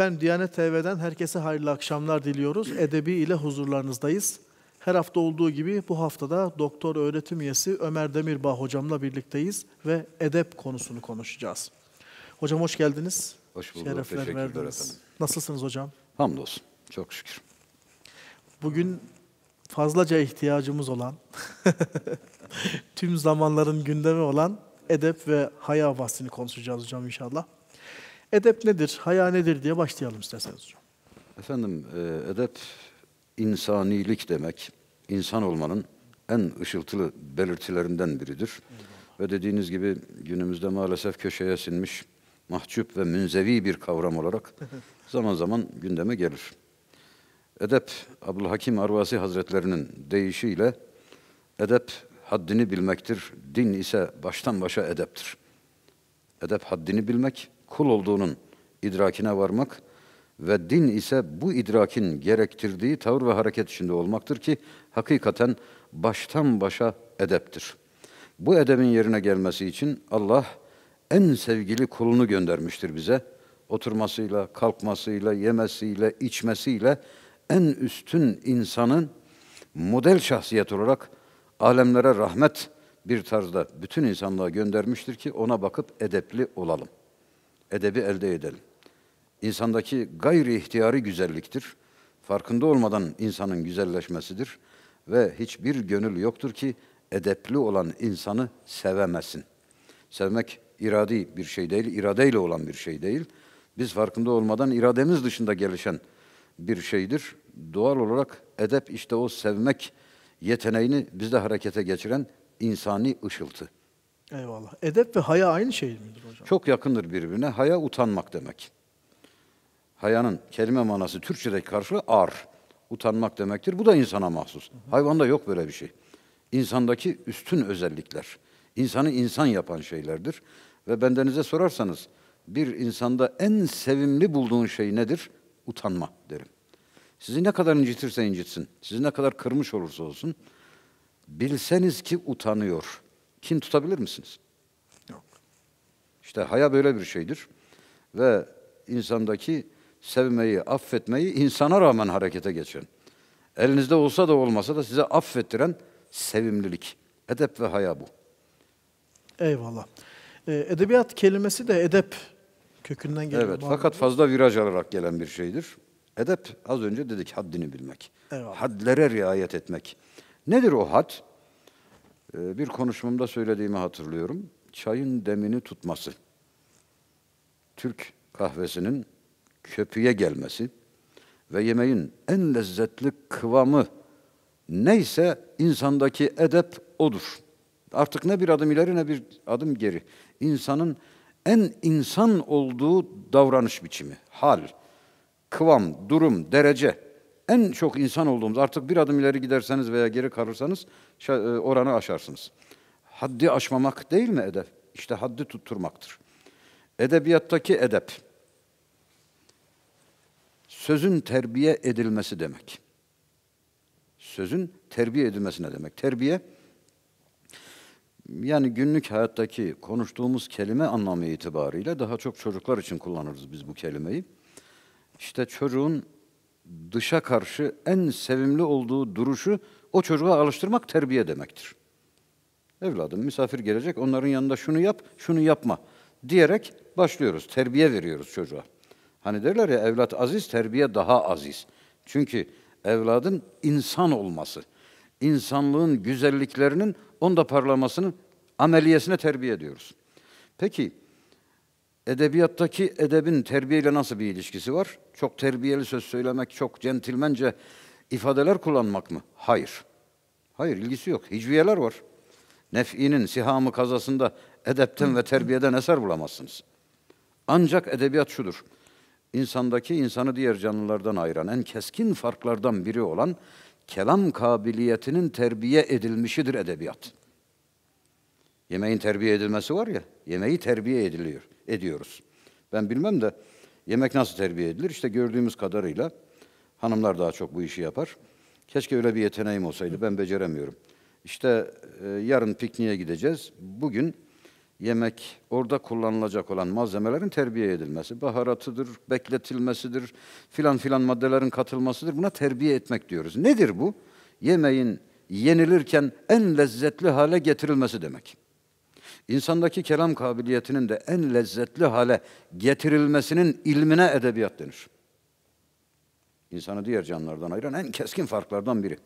Efendim Diyanet TV'den herkese hayırlı akşamlar diliyoruz. Edebi ile huzurlarınızdayız. Her hafta olduğu gibi bu haftada doktor öğretim üyesi Ömer Demirbağ hocamla birlikteyiz ve edep konusunu konuşacağız. Hocam hoş geldiniz. Hoş bulduk. Şerefler Teşekkürler verdiniz. efendim. Nasılsınız hocam? Hamdolsun. Çok şükür. Bugün fazlaca ihtiyacımız olan, tüm zamanların gündemi olan edep ve haya bahsini konuşacağız hocam inşallah. Edep nedir, haya nedir diye başlayalım isterseniz hocam. Efendim, e, edep insanilik demek, insan olmanın en ışıltılı belirtilerinden biridir. Ve dediğiniz gibi günümüzde maalesef köşeye sinmiş, mahcup ve münzevi bir kavram olarak zaman zaman gündeme gelir. Edep, Abdülhakim Arvasi Hazretlerinin deyişiyle edep haddini bilmektir, din ise baştan başa edeptir. Edep haddini bilmek, kul olduğunun idrakine varmak ve din ise bu idrakin gerektirdiği tavır ve hareket içinde olmaktır ki hakikaten baştan başa edeptir. Bu edebin yerine gelmesi için Allah en sevgili kulunu göndermiştir bize. Oturmasıyla, kalkmasıyla, yemesiyle, içmesiyle en üstün insanın model şahsiyet olarak alemlere rahmet bir tarzda bütün insanlığa göndermiştir ki ona bakıp edepli olalım edebi elde edelim. İnsandaki gayri ihtiyari güzelliktir. Farkında olmadan insanın güzelleşmesidir. Ve hiçbir gönül yoktur ki edepli olan insanı sevemesin. Sevmek iradi bir şey değil, iradeyle olan bir şey değil. Biz farkında olmadan irademiz dışında gelişen bir şeydir. Doğal olarak edep işte o sevmek yeteneğini bizde harekete geçiren insani ışıltı. Eyvallah. Edep ve haya aynı şey midir hocam? Çok yakındır birbirine. Haya utanmak demek. Hayanın kelime manası Türkçedeki karşılığı ar. Utanmak demektir. Bu da insana mahsus. Hı hı. Hayvanda yok böyle bir şey. İnsandaki üstün özellikler. İnsanı insan yapan şeylerdir. Ve bendenize sorarsanız bir insanda en sevimli bulduğun şey nedir? Utanma derim. Sizi ne kadar incitirse incitsin, sizi ne kadar kırmış olursa olsun, bilseniz ki utanıyor kin tutabilir misiniz? Yok. İşte haya böyle bir şeydir. Ve insandaki sevmeyi, affetmeyi insana rağmen harekete geçen, elinizde olsa da olmasa da size affettiren sevimlilik. Edep ve haya bu. Eyvallah. Ee, edebiyat kelimesi de edep kökünden geliyor. Evet, bağlı. fakat fazla viraj alarak gelen bir şeydir. Edep, az önce dedik haddini bilmek. Eyvallah. Hadlere riayet etmek. Nedir o had? Ee, bir konuşmamda söylediğimi hatırlıyorum. Çayın demini tutması, Türk kahvesinin köpüğe gelmesi ve yemeğin en lezzetli kıvamı neyse insandaki edep odur. Artık ne bir adım ileri ne bir adım geri. İnsanın en insan olduğu davranış biçimi, hal, kıvam, durum, derece en çok insan olduğumuz, artık bir adım ileri giderseniz veya geri kalırsanız e, oranı aşarsınız. Haddi aşmamak değil mi edep? İşte haddi tutturmaktır. Edebiyattaki edep, sözün terbiye edilmesi demek. Sözün terbiye edilmesi ne demek? Terbiye, yani günlük hayattaki konuştuğumuz kelime anlamı itibariyle daha çok çocuklar için kullanırız biz bu kelimeyi. İşte çocuğun dışa karşı en sevimli olduğu duruşu o çocuğa alıştırmak terbiye demektir. Evladım misafir gelecek onların yanında şunu yap, şunu yapma diyerek başlıyoruz. Terbiye veriyoruz çocuğa. Hani derler ya evlat aziz, terbiye daha aziz. Çünkü evladın insan olması, insanlığın güzelliklerinin onda parlamasının ameliyesine terbiye ediyoruz. Peki edebiyattaki edebin terbiyeyle nasıl bir ilişkisi var? Çok terbiyeli söz söylemek, çok centilmence ifadeler kullanmak mı? Hayır. Hayır, ilgisi yok. Hicviyeler var. Nef'inin sihamı kazasında edepten ve terbiyeden eser bulamazsınız. Ancak edebiyat şudur. İnsandaki insanı diğer canlılardan ayıran en keskin farklardan biri olan kelam kabiliyetinin terbiye edilmişidir edebiyat. Yemeğin terbiye edilmesi var ya, yemeği terbiye ediliyor, ediyoruz. Ben bilmem de yemek nasıl terbiye edilir? İşte gördüğümüz kadarıyla hanımlar daha çok bu işi yapar. Keşke öyle bir yeteneğim olsaydı, ben beceremiyorum. İşte e, yarın pikniğe gideceğiz. Bugün yemek, orada kullanılacak olan malzemelerin terbiye edilmesi, baharatıdır, bekletilmesidir, filan filan maddelerin katılmasıdır. Buna terbiye etmek diyoruz. Nedir bu? Yemeğin yenilirken en lezzetli hale getirilmesi demek. İnsandaki kelam kabiliyetinin de en lezzetli hale getirilmesinin ilmine edebiyat denir. İnsanı diğer canlılardan ayıran en keskin farklardan biri.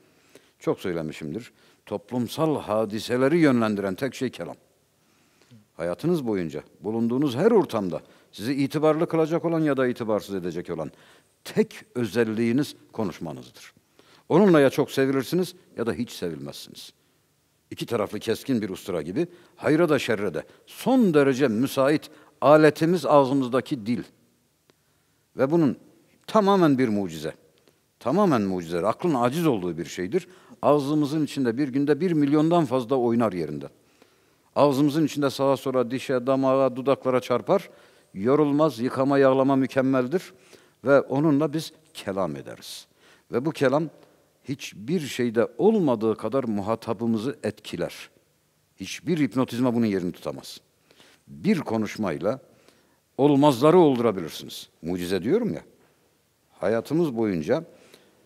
Çok söylemişimdir. Toplumsal hadiseleri yönlendiren tek şey kelam. Hayatınız boyunca, bulunduğunuz her ortamda sizi itibarlı kılacak olan ya da itibarsız edecek olan tek özelliğiniz konuşmanızdır. Onunla ya çok sevilirsiniz ya da hiç sevilmezsiniz.'' iki taraflı keskin bir ustura gibi hayra da şerre de son derece müsait aletimiz ağzımızdaki dil. Ve bunun tamamen bir mucize. Tamamen mucize. Aklın aciz olduğu bir şeydir. Ağzımızın içinde bir günde bir milyondan fazla oynar yerinden. Ağzımızın içinde sağa sola dişe, damağa, dudaklara çarpar. Yorulmaz, yıkama, yağlama mükemmeldir. Ve onunla biz kelam ederiz. Ve bu kelam hiçbir şeyde olmadığı kadar muhatabımızı etkiler. Hiçbir hipnotizma bunun yerini tutamaz. Bir konuşmayla olmazları oldurabilirsiniz. Mucize diyorum ya. Hayatımız boyunca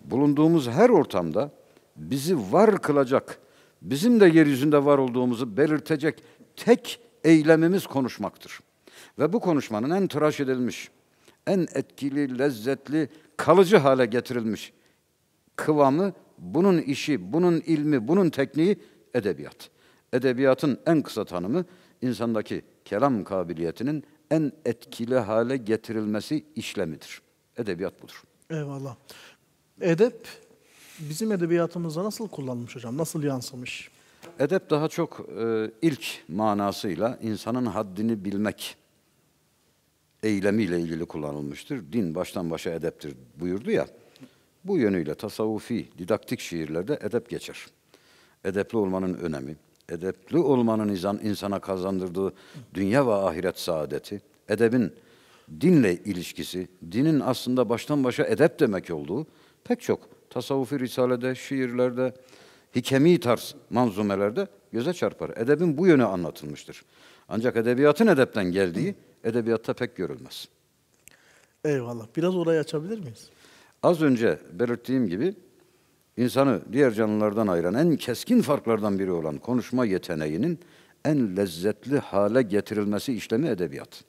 bulunduğumuz her ortamda bizi var kılacak, bizim de yeryüzünde var olduğumuzu belirtecek tek eylemimiz konuşmaktır. Ve bu konuşmanın en tıraş edilmiş, en etkili, lezzetli, kalıcı hale getirilmiş kıvamı, bunun işi, bunun ilmi, bunun tekniği edebiyat. Edebiyatın en kısa tanımı insandaki kelam kabiliyetinin en etkili hale getirilmesi işlemidir. Edebiyat budur. Eyvallah. Edep bizim edebiyatımızda nasıl kullanılmış hocam? Nasıl yansımış? Edep daha çok e, ilk manasıyla insanın haddini bilmek eylemiyle ilgili kullanılmıştır. Din baştan başa edeptir buyurdu ya. Bu yönüyle tasavvufi, didaktik şiirlerde edep geçer. Edepli olmanın önemi, edepli olmanın insan, insana kazandırdığı dünya ve ahiret saadeti, edebin dinle ilişkisi, dinin aslında baştan başa edep demek olduğu pek çok tasavvufi risalede, şiirlerde, hikemi tarz manzumelerde göze çarpar. Edebin bu yönü anlatılmıştır. Ancak edebiyatın edepten geldiği edebiyatta pek görülmez. Eyvallah. Biraz orayı açabilir miyiz? Az önce belirttiğim gibi insanı diğer canlılardan ayıran en keskin farklardan biri olan konuşma yeteneğinin en lezzetli hale getirilmesi işlemi edebiyat.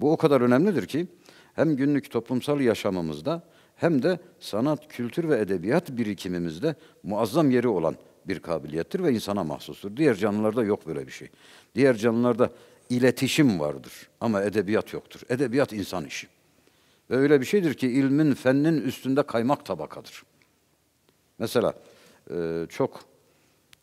Bu o kadar önemlidir ki hem günlük toplumsal yaşamımızda hem de sanat, kültür ve edebiyat birikimimizde muazzam yeri olan bir kabiliyettir ve insana mahsustur. Diğer canlılarda yok böyle bir şey. Diğer canlılarda iletişim vardır ama edebiyat yoktur. Edebiyat insan işi öyle bir şeydir ki ilmin, fennin üstünde kaymak tabakadır. Mesela e, çok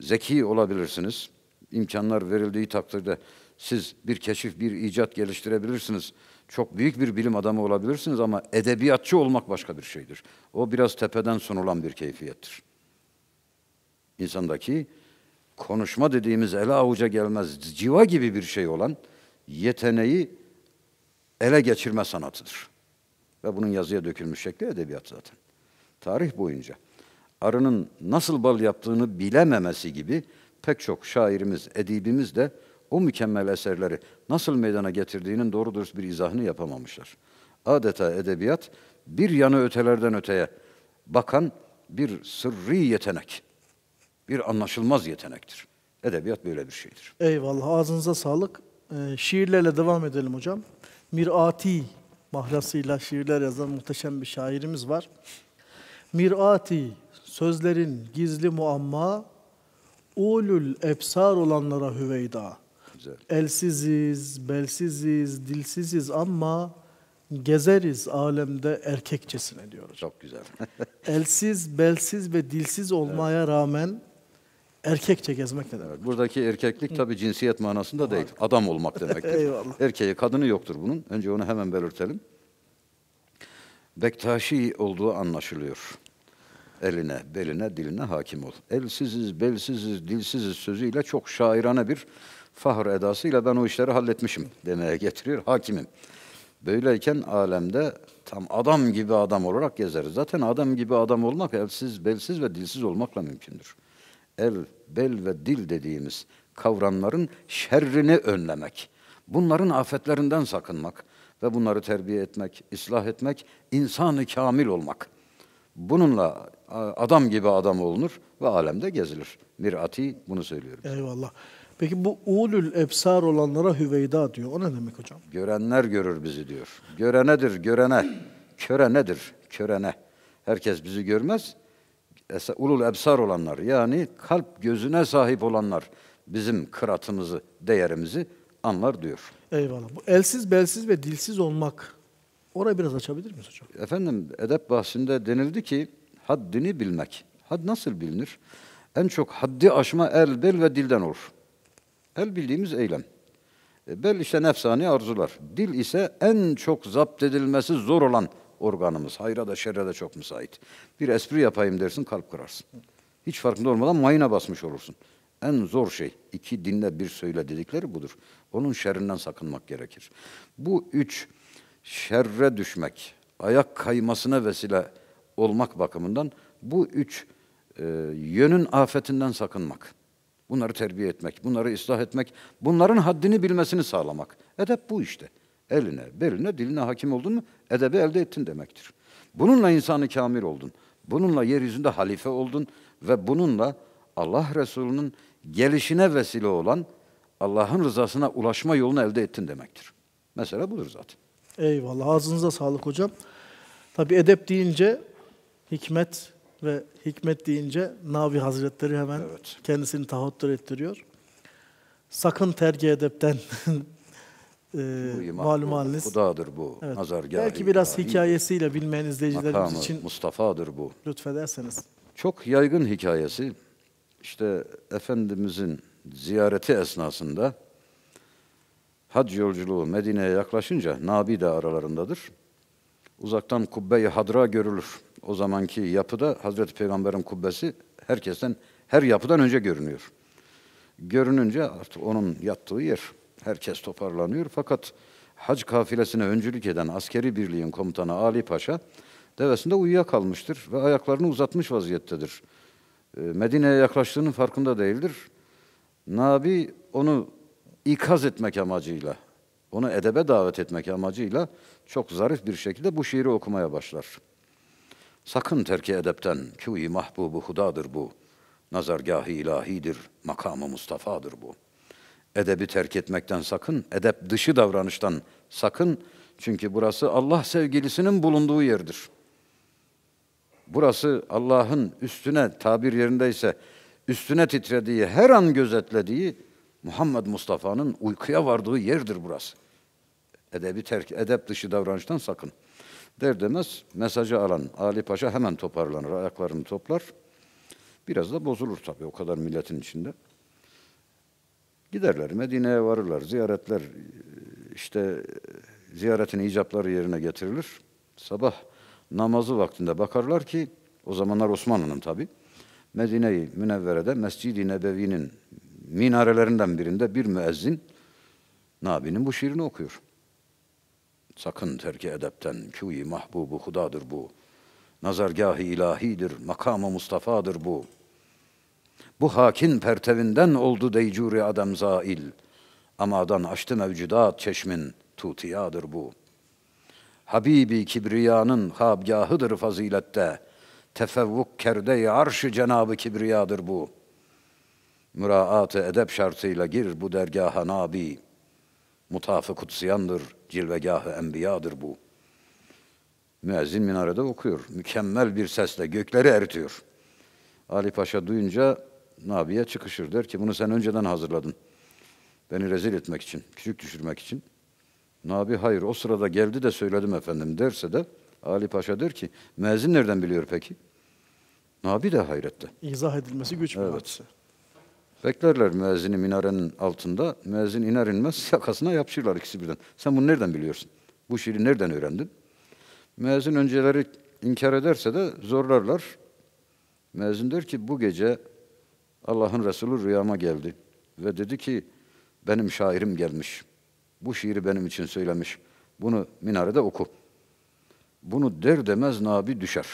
zeki olabilirsiniz. İmkanlar verildiği takdirde siz bir keşif, bir icat geliştirebilirsiniz. Çok büyük bir bilim adamı olabilirsiniz ama edebiyatçı olmak başka bir şeydir. O biraz tepeden sunulan bir keyfiyettir. İnsandaki konuşma dediğimiz ele avuca gelmez civa gibi bir şey olan yeteneği ele geçirme sanatıdır ve bunun yazıya dökülmüş şekli edebiyat zaten. Tarih boyunca arının nasıl bal yaptığını bilememesi gibi pek çok şairimiz, edibimiz de o mükemmel eserleri nasıl meydana getirdiğinin doğru dürüst bir izahını yapamamışlar. Adeta edebiyat bir yanı ötelerden öteye bakan bir sırrı yetenek, bir anlaşılmaz yetenektir. Edebiyat böyle bir şeydir. Eyvallah, ağzınıza sağlık. Ee, şiirlerle devam edelim hocam. Mirati mahlasıyla şiirler yazan muhteşem bir şairimiz var. Mirati, sözlerin gizli muamma, ulul ebsar olanlara hüveyda. Güzel. Elsiziz, belsiziz, dilsiziz ama gezeriz alemde erkekçesine diyoruz. Çok güzel. Elsiz, belsiz ve dilsiz olmaya evet. rağmen Erkekçe gezmek ne demek? Buradaki erkeklik tabi cinsiyet manasında değil. Adam olmak demektir. Eyvallah. Erkeği kadını yoktur bunun. Önce onu hemen belirtelim. Bektaşi olduğu anlaşılıyor. Eline, beline, diline hakim ol. Elsiziz, belsiziz, dilsiziz sözüyle çok şairane bir fahr edasıyla ben o işleri halletmişim demeye getiriyor. Hakimim. Böyleyken alemde tam adam gibi adam olarak gezeriz. Zaten adam gibi adam olmak elsiz, belsiz ve dilsiz olmakla mümkündür el, bel ve dil dediğimiz kavramların şerrini önlemek, bunların afetlerinden sakınmak ve bunları terbiye etmek, ıslah etmek, insanı kamil olmak. Bununla adam gibi adam olunur ve alemde gezilir. Mirati bunu söylüyorum. Eyvallah. Peki bu ulul ebsar olanlara hüveyda diyor. O ne demek hocam? Görenler görür bizi diyor. Görenedir görene, köre nedir körene. Herkes bizi görmez ulul ebsar olanlar yani kalp gözüne sahip olanlar bizim kıratımızı, değerimizi anlar diyor. Eyvallah. Bu elsiz, belsiz ve dilsiz olmak. Orayı biraz açabilir miyiz hocam? Efendim edep bahsinde denildi ki haddini bilmek. Had nasıl bilinir? En çok haddi aşma el, bel ve dilden olur. El bildiğimiz eylem. E, bel işte nefsani arzular. Dil ise en çok zapt edilmesi zor olan organımız. Hayra da şerre de çok müsait. Bir espri yapayım dersin kalp kırarsın. Hiç farkında olmadan mayına basmış olursun. En zor şey iki dinle bir söyle dedikleri budur. Onun şerrinden sakınmak gerekir. Bu üç şerre düşmek, ayak kaymasına vesile olmak bakımından bu üç e, yönün afetinden sakınmak. Bunları terbiye etmek, bunları ıslah etmek, bunların haddini bilmesini sağlamak. Edep bu işte. Eline, beline, diline hakim oldun mu edebi elde ettin demektir. Bununla insanı kamil oldun. Bununla yeryüzünde halife oldun ve bununla Allah Resulü'nün gelişine vesile olan Allah'ın rızasına ulaşma yolunu elde ettin demektir. Mesela budur zaten. Eyvallah. Ağzınıza sağlık hocam. Tabi edep deyince hikmet ve hikmet deyince Navi Hazretleri hemen evet. kendisini tahattür ettiriyor. Sakın tercih edepten e, malum haliniz. bu. Evet. nazargâh Belki biraz ilahi. hikayesiyle bilmeyen izleyicilerimiz Makamı için Mustafa'dır bu. lütfederseniz. Çok yaygın hikayesi. İşte Efendimizin ziyareti esnasında hac yolculuğu Medine'ye yaklaşınca Nabi de aralarındadır. Uzaktan kubbeyi hadra görülür. O zamanki yapıda Hazreti Peygamber'in kubbesi herkesten, her yapıdan önce görünüyor. Görününce artık onun yattığı yer. Herkes toparlanıyor fakat hac kafilesine öncülük eden askeri birliğin komutanı Ali Paşa devesinde uyuyakalmıştır ve ayaklarını uzatmış vaziyettedir. Ee, Medine'ye yaklaştığının farkında değildir. Nabi onu ikaz etmek amacıyla, onu edebe davet etmek amacıyla çok zarif bir şekilde bu şiiri okumaya başlar. Sakın terki edepten, ki mahbubu hudadır bu. Nazargâhi ilahidir, makamı Mustafa'dır bu.'' Edebi terk etmekten sakın, edep dışı davranıştan sakın. Çünkü burası Allah sevgilisinin bulunduğu yerdir. Burası Allah'ın üstüne tabir yerindeyse üstüne titrediği, her an gözetlediği Muhammed Mustafa'nın uykuya vardığı yerdir burası. Edebi terk, edep dışı davranıştan sakın. Der demez mesajı alan Ali Paşa hemen toparlanır, ayaklarını toplar. Biraz da bozulur tabii o kadar milletin içinde. Giderler Medine'ye varırlar. Ziyaretler e, işte e, ziyaretin icapları yerine getirilir. Sabah namazı vaktinde bakarlar ki o zamanlar Osmanlı'nın tabi. Medine-i Münevvere'de Mescid-i Nebevi'nin minarelerinden birinde bir müezzin Nabi'nin bu şiirini okuyor. Sakın terki edepten küyi mahbubu hudadır bu. Nazargâhi ilahidir, makamı Mustafa'dır bu.'' Bu hakin pertevinden oldu deycuri adam zail. Amadan açtı mevcudat çeşmin, tutiyadır bu. Habibi kibriyanın habgahıdır fazilette. Tefevvuk kerde arşı Cenabı kibriyadır bu. Müraat-ı edep şartıyla gir bu dergaha nabi. Mutafı kutsiyandır, cilvegahı enbiyadır bu.'' Müezzin minarede okuyor. Mükemmel bir sesle gökleri eritiyor. Ali Paşa duyunca Nabi'ye çıkışır. Der ki bunu sen önceden hazırladın. Beni rezil etmek için, küçük düşürmek için. Nabi hayır o sırada geldi de söyledim efendim derse de Ali Paşa der ki mezin nereden biliyor peki? Nabi de hayrette. İzah edilmesi güç bir evet. hadise. Beklerler müezzini minarenin altında. Müezzin iner inmez yakasına yapışırlar ikisi birden. Sen bunu nereden biliyorsun? Bu şiiri nereden öğrendin? Müezzin önceleri inkar ederse de zorlarlar. Müezzin diyor ki bu gece Allah'ın Resulü rüyama geldi ve dedi ki benim şairim gelmiş. Bu şiiri benim için söylemiş. Bunu minarede oku. Bunu der demez Nabi düşer.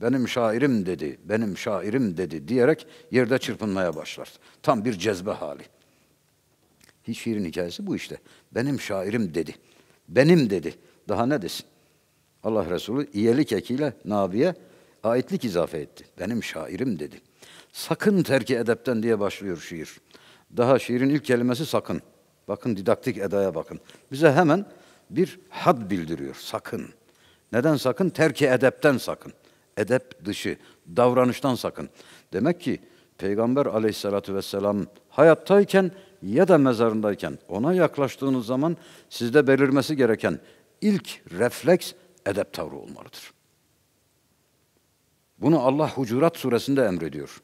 Benim şairim dedi, benim şairim dedi diyerek yerde çırpınmaya başlar. Tam bir cezbe hali. Hiç şiirin hikayesi bu işte. Benim şairim dedi. Benim dedi. Daha ne desin? Allah Resulü iyelik ekiyle Nabi'ye aitlik izafe etti. Benim şairim dedi. Sakın terki edepten diye başlıyor şiir. Daha şiirin ilk kelimesi sakın. Bakın didaktik edaya bakın. Bize hemen bir had bildiriyor. Sakın. Neden sakın? Terki edepten sakın. Edep dışı, davranıştan sakın. Demek ki Peygamber aleyhissalatü vesselam hayattayken ya da mezarındayken ona yaklaştığınız zaman sizde belirmesi gereken ilk refleks edep tavrı olmalıdır. Bunu Allah Hucurat suresinde emrediyor.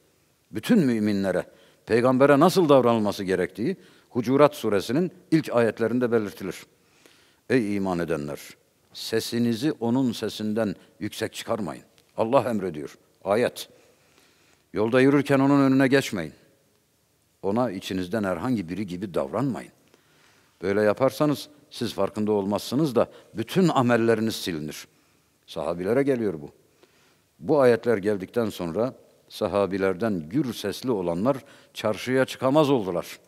Bütün müminlere, peygambere nasıl davranılması gerektiği Hucurat suresinin ilk ayetlerinde belirtilir. Ey iman edenler! Sesinizi onun sesinden yüksek çıkarmayın. Allah emrediyor. Ayet. Yolda yürürken onun önüne geçmeyin. Ona içinizden herhangi biri gibi davranmayın. Böyle yaparsanız siz farkında olmazsınız da bütün amelleriniz silinir. Sahabilere geliyor bu. Bu ayetler geldikten sonra sahabilerden gür sesli olanlar çarşıya çıkamaz oldular.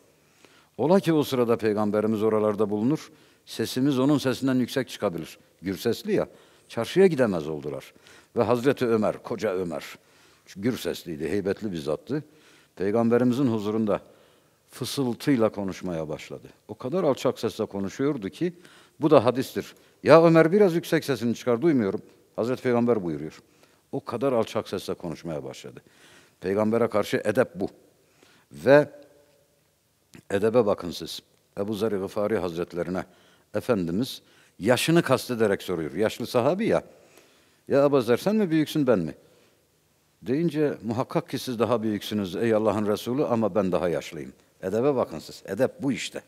Ola ki o sırada peygamberimiz oralarda bulunur, sesimiz onun sesinden yüksek çıkabilir. Gür sesli ya, çarşıya gidemez oldular. Ve Hazreti Ömer, koca Ömer, gür sesliydi, heybetli bir zattı. Peygamberimizin huzurunda fısıltıyla konuşmaya başladı. O kadar alçak sesle konuşuyordu ki, bu da hadistir. Ya Ömer biraz yüksek sesini çıkar, duymuyorum. Hazreti Peygamber buyuruyor o kadar alçak sesle konuşmaya başladı. Peygamber'e karşı edep bu. Ve edebe bakın siz. Ebu Zer Gıfari Hazretlerine Efendimiz yaşını kastederek soruyor. Yaşlı sahabi ya. Ya Ebu Zer sen mi büyüksün ben mi? Deyince muhakkak ki siz daha büyüksünüz ey Allah'ın Resulü ama ben daha yaşlıyım. Edebe bakın siz. Edep bu işte.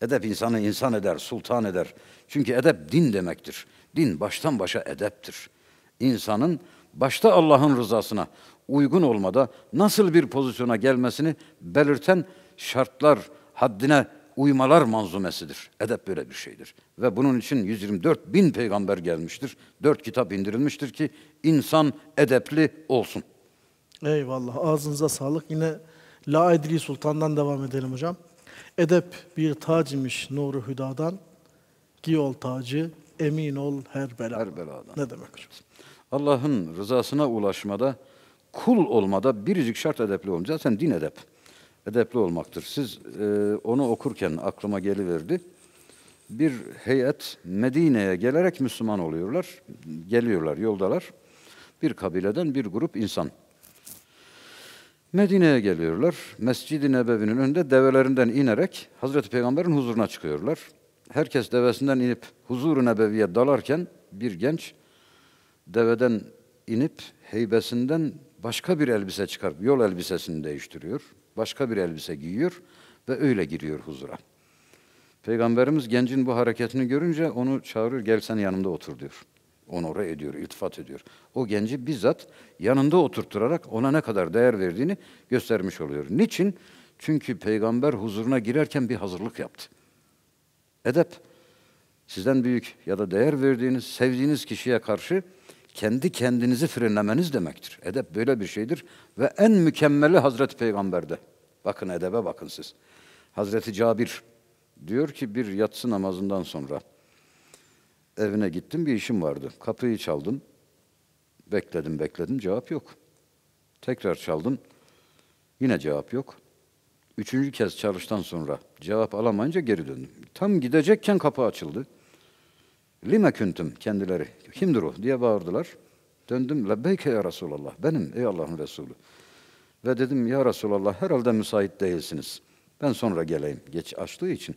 Edep insanı insan eder, sultan eder. Çünkü edep din demektir. Din baştan başa edeptir. İnsanın başta Allah'ın rızasına uygun olmada nasıl bir pozisyona gelmesini belirten şartlar haddine uymalar manzumesidir. Edep böyle bir şeydir. Ve bunun için 124 bin peygamber gelmiştir. Dört kitap indirilmiştir ki insan edepli olsun. Eyvallah. Ağzınıza sağlık. Yine La Edri Sultan'dan devam edelim hocam. Edep bir tac imiş nuru hüdadan. Giyol tacı, emin ol her beladan. Her beladan. Ne demek hocam? Allah'ın rızasına ulaşmada, kul olmada biricik şart edepli olmak. Zaten din edep. Edepli olmaktır. Siz e, onu okurken aklıma geliverdi. Bir heyet Medine'ye gelerek Müslüman oluyorlar. Geliyorlar, yoldalar. Bir kabileden bir grup insan. Medine'ye geliyorlar. Mescid-i Nebevi'nin önünde develerinden inerek Hazreti Peygamber'in huzuruna çıkıyorlar. Herkes devesinden inip huzur-u nebeviye dalarken bir genç deveden inip heybesinden başka bir elbise çıkarıp yol elbisesini değiştiriyor. Başka bir elbise giyiyor ve öyle giriyor huzura. Peygamberimiz gencin bu hareketini görünce onu çağırıyor, gel sen yanımda otur diyor. Onore ediyor, iltifat ediyor. O genci bizzat yanında oturtturarak ona ne kadar değer verdiğini göstermiş oluyor. Niçin? Çünkü peygamber huzuruna girerken bir hazırlık yaptı. Edep, sizden büyük ya da değer verdiğiniz, sevdiğiniz kişiye karşı kendi kendinizi frenlemeniz demektir. Edep böyle bir şeydir ve en mükemmeli Hazreti Peygamber'de. Bakın edebe bakın siz. Hazreti Cabir diyor ki bir yatsı namazından sonra evine gittim bir işim vardı. Kapıyı çaldım. Bekledim bekledim cevap yok. Tekrar çaldım. Yine cevap yok. Üçüncü kez çalıştan sonra cevap alamayınca geri döndüm. Tam gidecekken kapı açıldı. Lime küntüm kendileri. Kimdir o diye bağırdılar. Döndüm lebbeyke ya Resulallah. Benim ey Allah'ın Resulü. Ve dedim ya Resulallah herhalde müsait değilsiniz. Ben sonra geleyim. Geç açtığı için.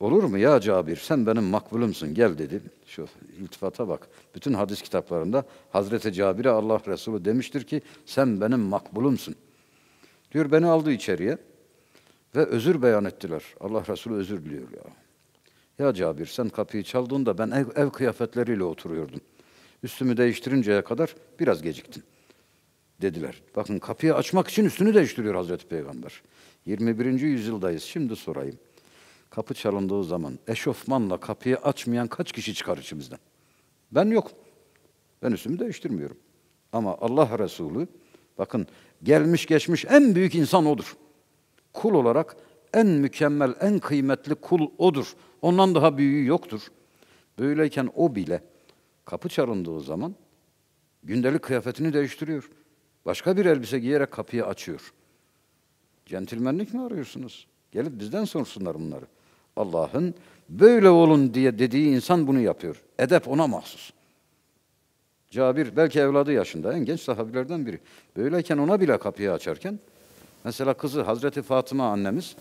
Olur mu ya Cabir sen benim makbulumsun gel dedi. Şu iltifata bak. Bütün hadis kitaplarında Hazreti Cabir'e Allah Resulü demiştir ki sen benim makbulumsun. Diyor beni aldı içeriye ve özür beyan ettiler. Allah Resulü özür diliyor ya. Ya Cabir sen kapıyı çaldığında ben ev, ev kıyafetleriyle oturuyordum. Üstümü değiştirinceye kadar biraz geciktin dediler. Bakın kapıyı açmak için üstünü değiştiriyor Hazreti Peygamber. 21. yüzyıldayız. Şimdi sorayım. Kapı çalındığı zaman eşofmanla kapıyı açmayan kaç kişi çıkar içimizden? Ben yok. Ben üstümü değiştirmiyorum. Ama Allah Resulü bakın gelmiş geçmiş en büyük insan odur. Kul olarak en mükemmel, en kıymetli kul odur. Ondan daha büyüğü yoktur. Böyleyken o bile kapı çalındığı zaman gündelik kıyafetini değiştiriyor. Başka bir elbise giyerek kapıyı açıyor. Centilmenlik mi arıyorsunuz? Gelip bizden sorsunlar bunları. Allah'ın böyle olun diye dediği insan bunu yapıyor. Edep ona mahsus. Cabir belki evladı yaşında en genç sahabilerden biri. Böyleyken ona bile kapıyı açarken mesela kızı Hazreti Fatıma annemiz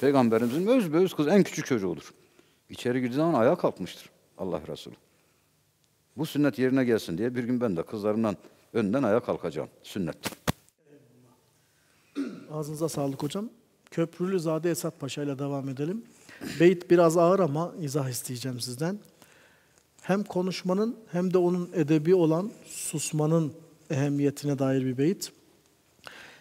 Peygamberimizin öz özbeöz kız en küçük çocuğudur. İçeri girdiği zaman ayağa kalkmıştır Allah Resulü. Bu sünnet yerine gelsin diye bir gün ben de kızlarımdan önden ayağa kalkacağım. Sünnet. Ağzınıza sağlık hocam. Köprülü Zade Esat Paşa ile devam edelim. Beyt biraz ağır ama izah isteyeceğim sizden. Hem konuşmanın hem de onun edebi olan susmanın ehemmiyetine dair bir beyit.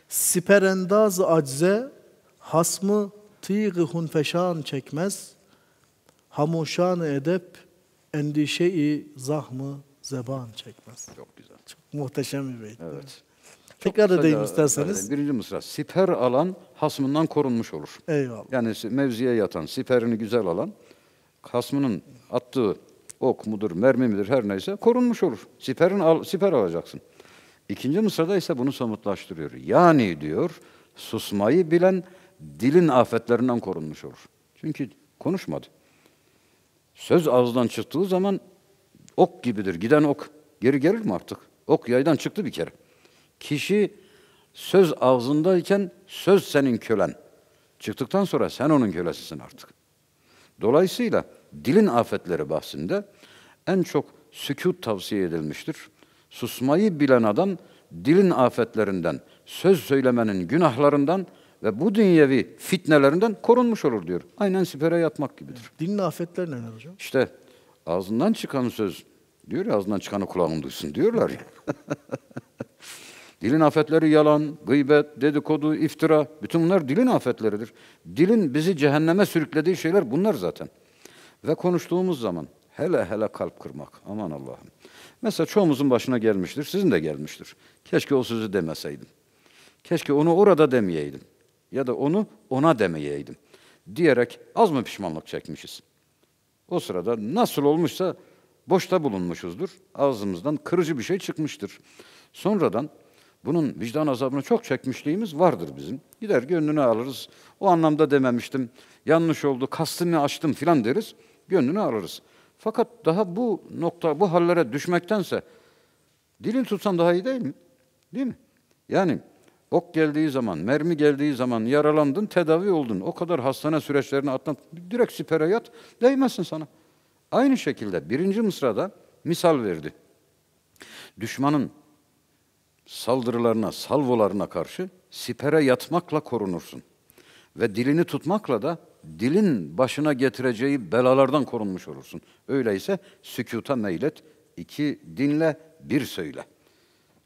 Siperendaz acze hasmı tîg-i hunfeşan çekmez, hamuşan edep, endişe-i zahmı zeban çekmez. Çok güzel. Çok muhteşem bir beyt. Evet. Tekrar edeyim isterseniz. Birinci mısra. Siper alan hasmından korunmuş olur. Eyvallah. Yani mevziye yatan, siperini güzel alan hasmının attığı ok mudur, mermi midir her neyse korunmuş olur. Siperin al, siper alacaksın. İkinci mısrada ise bunu somutlaştırıyor. Yani diyor susmayı bilen dilin afetlerinden korunmuş olur. Çünkü konuşmadı. Söz ağızdan çıktığı zaman ok gibidir. Giden ok. Geri gelir mi artık? Ok yaydan çıktı bir kere. Kişi söz ağzındayken söz senin kölen. Çıktıktan sonra sen onun kölesisin artık. Dolayısıyla dilin afetleri bahsinde en çok sükut tavsiye edilmiştir. Susmayı bilen adam dilin afetlerinden, söz söylemenin günahlarından ve bu dünyevi fitnelerinden korunmuş olur diyor. Aynen sipere yatmak gibidir. Dinin afetleri neler hocam? İşte ağzından çıkan söz diyor ya ağzından çıkanı kulağım duysun diyorlar ya. dilin afetleri yalan, gıybet, dedikodu, iftira. Bütün bunlar dilin afetleridir. Dilin bizi cehenneme sürüklediği şeyler bunlar zaten. Ve konuştuğumuz zaman hele hele kalp kırmak. Aman Allah'ım. Mesela çoğumuzun başına gelmiştir, sizin de gelmiştir. Keşke o sözü demeseydim. Keşke onu orada demeyeydim ya da onu ona demeyeydim diyerek az mı pişmanlık çekmişiz? O sırada nasıl olmuşsa boşta bulunmuşuzdur. Ağzımızdan kırıcı bir şey çıkmıştır. Sonradan bunun vicdan azabını çok çekmişliğimiz vardır bizim. Gider gönlünü alırız. O anlamda dememiştim. Yanlış oldu, kastımı açtım filan deriz. Gönlünü alırız. Fakat daha bu nokta, bu hallere düşmektense dilin tutsan daha iyi değil mi? Değil mi? Yani Ok geldiği zaman, mermi geldiği zaman yaralandın, tedavi oldun. O kadar hastane süreçlerini atlat. Direkt sipere yat, değmesin sana. Aynı şekilde birinci Mısra'da misal verdi. Düşmanın saldırılarına, salvolarına karşı sipere yatmakla korunursun. Ve dilini tutmakla da dilin başına getireceği belalardan korunmuş olursun. Öyleyse sükuta meylet, iki dinle, bir söyle.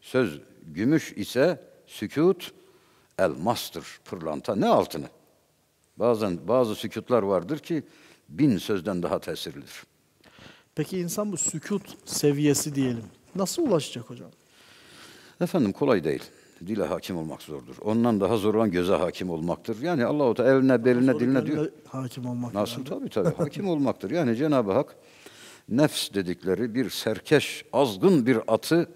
Söz gümüş ise sükut elmastır, pırlanta. Ne altını? Bazen bazı sükutlar vardır ki bin sözden daha tesirlidir. Peki insan bu sükut seviyesi diyelim. Nasıl ulaşacak hocam? Efendim kolay değil. Dile hakim olmak zordur. Ondan daha zor olan göze hakim olmaktır. Yani Allahu Teala eline, beline, diline diyor. Hakim olmak. Nasıl yani. tabii tabii hakim olmaktır. Yani Cenab-ı Hak nefs dedikleri bir serkeş, azgın bir atı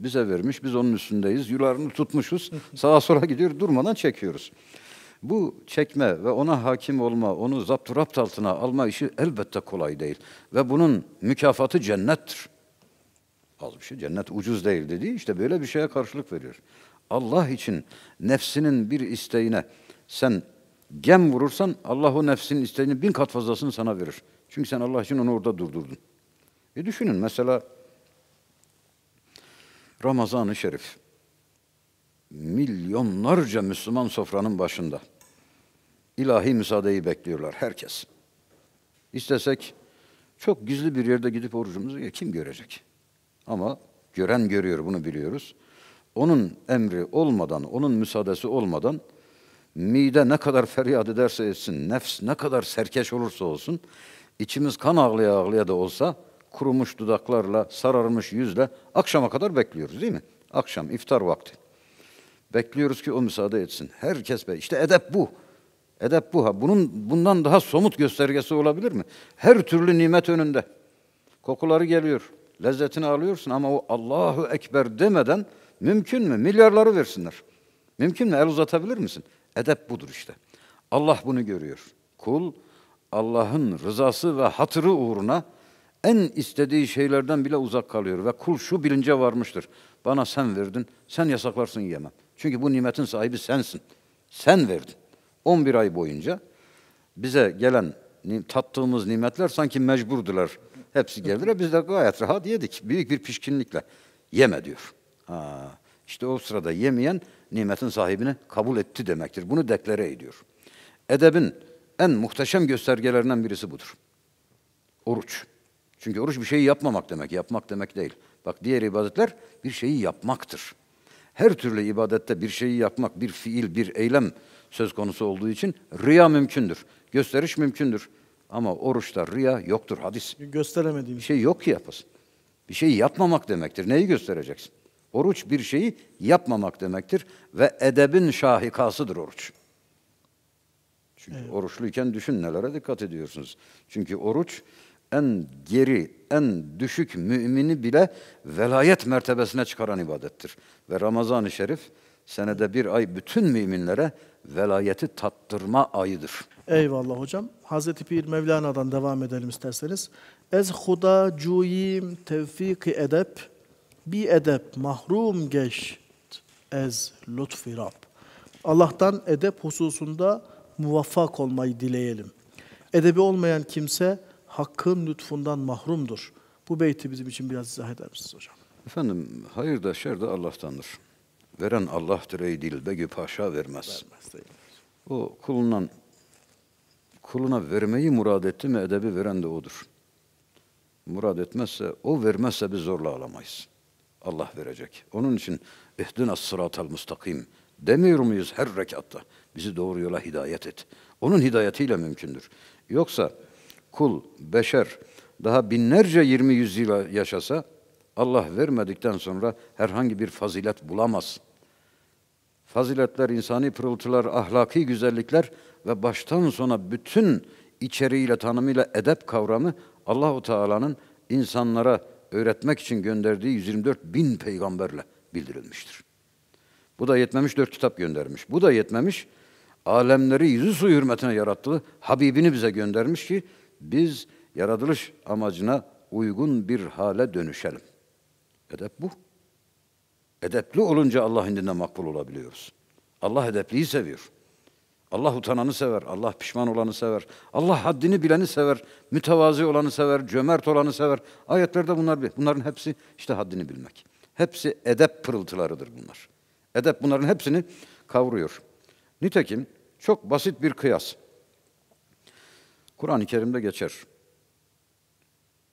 bize vermiş, biz onun üstündeyiz. Yularını tutmuşuz, sağa sola gidiyor, durmadan çekiyoruz. Bu çekme ve ona hakim olma, onu zapt rapt altına alma işi elbette kolay değil. Ve bunun mükafatı cennettir. Az bir şey, cennet ucuz değil dedi. işte böyle bir şeye karşılık veriyor. Allah için nefsinin bir isteğine sen gem vurursan Allah o nefsinin isteğini bin kat fazlasını sana verir. Çünkü sen Allah için onu orada durdurdun. E düşünün mesela Ramazan-ı Şerif. Milyonlarca Müslüman sofranın başında. İlahi müsaadeyi bekliyorlar herkes. İstesek çok gizli bir yerde gidip orucumuzu ya kim görecek? Ama gören görüyor bunu biliyoruz. Onun emri olmadan, onun müsaadesi olmadan mide ne kadar feryat ederse etsin, nefs ne kadar serkeş olursa olsun, içimiz kan ağlaya ağlaya da olsa kurumuş dudaklarla, sararmış yüzle akşama kadar bekliyoruz değil mi? Akşam, iftar vakti. Bekliyoruz ki o müsaade etsin. Herkes be. işte edep bu. Edep bu ha. Bunun bundan daha somut göstergesi olabilir mi? Her türlü nimet önünde. Kokuları geliyor. Lezzetini alıyorsun ama o Allahu Ekber demeden mümkün mü? Milyarları versinler. Mümkün mü? El uzatabilir misin? Edep budur işte. Allah bunu görüyor. Kul Allah'ın rızası ve hatırı uğruna en istediği şeylerden bile uzak kalıyor ve kul şu bilince varmıştır. Bana sen verdin, sen yasaklarsın yemem. Çünkü bu nimetin sahibi sensin. Sen verdin. 11 ay boyunca bize gelen tattığımız nimetler sanki mecburdular. Hepsi geldi ve Biz de gayet rahat yedik. Büyük bir pişkinlikle. Yeme diyor. Ha, işte o sırada yemeyen nimetin sahibini kabul etti demektir. Bunu deklare ediyor. Edebin en muhteşem göstergelerinden birisi budur. Oruç. Çünkü oruç bir şeyi yapmamak demek, yapmak demek değil. Bak diğer ibadetler bir şeyi yapmaktır. Her türlü ibadette bir şeyi yapmak, bir fiil, bir eylem söz konusu olduğu için riya mümkündür. Gösteriş mümkündür. Ama oruçta riya yoktur hadis. Gösteremediğim. Bir şey yok ki yapasın. Bir şey yapmamak demektir. Neyi göstereceksin? Oruç bir şeyi yapmamak demektir ve edebin şahikasıdır oruç. Çünkü evet. oruçluyken düşün nelere dikkat ediyorsunuz. Çünkü oruç en geri, en düşük mümini bile velayet mertebesine çıkaran ibadettir. Ve Ramazan-ı Şerif senede bir ay bütün müminlere velayeti tattırma ayıdır. Eyvallah hocam. Hazreti Pir Mevlana'dan devam edelim isterseniz. Ez huda cuyim tevfik-i edep, bi edep mahrum geç ez lütfi Rab. Allah'tan edep hususunda muvaffak olmayı dileyelim. Edebi olmayan kimse hakkın lütfundan mahrumdur. Bu beyti bizim için biraz izah eder misiniz hocam? Efendim, hayır da şer de Allah'tandır. Veren Allah'tır ey dil, begi paşa vermez. vermez O kulundan, kuluna vermeyi murad etti mi edebi veren de odur. Murad etmezse, o vermezse biz zorla alamayız. Allah verecek. Onun için ihdina sıratel mustakim demiyor muyuz her rekatta? Bizi doğru yola hidayet et. Onun hidayetiyle mümkündür. Yoksa kul, beşer daha binlerce 20 yüzyıla yaşasa Allah vermedikten sonra herhangi bir fazilet bulamaz. Faziletler, insani pırıltılar, ahlaki güzellikler ve baştan sona bütün içeriğiyle, tanımıyla edep kavramı Allahu Teala'nın insanlara öğretmek için gönderdiği 124 bin peygamberle bildirilmiştir. Bu da yetmemiş dört kitap göndermiş. Bu da yetmemiş alemleri yüzü su hürmetine yarattığı Habibini bize göndermiş ki biz yaratılış amacına uygun bir hale dönüşelim. Edep bu. Edepli olunca Allah dinine makbul olabiliyoruz. Allah edepliyi seviyor. Allah utananı sever, Allah pişman olanı sever, Allah haddini bileni sever, mütevazi olanı sever, cömert olanı sever. Ayetlerde bunlar bir, bunların hepsi işte haddini bilmek. Hepsi edep pırıltılarıdır bunlar. Edep bunların hepsini kavruyor. Nitekim çok basit bir kıyas. Kur'an-ı Kerim'de geçer.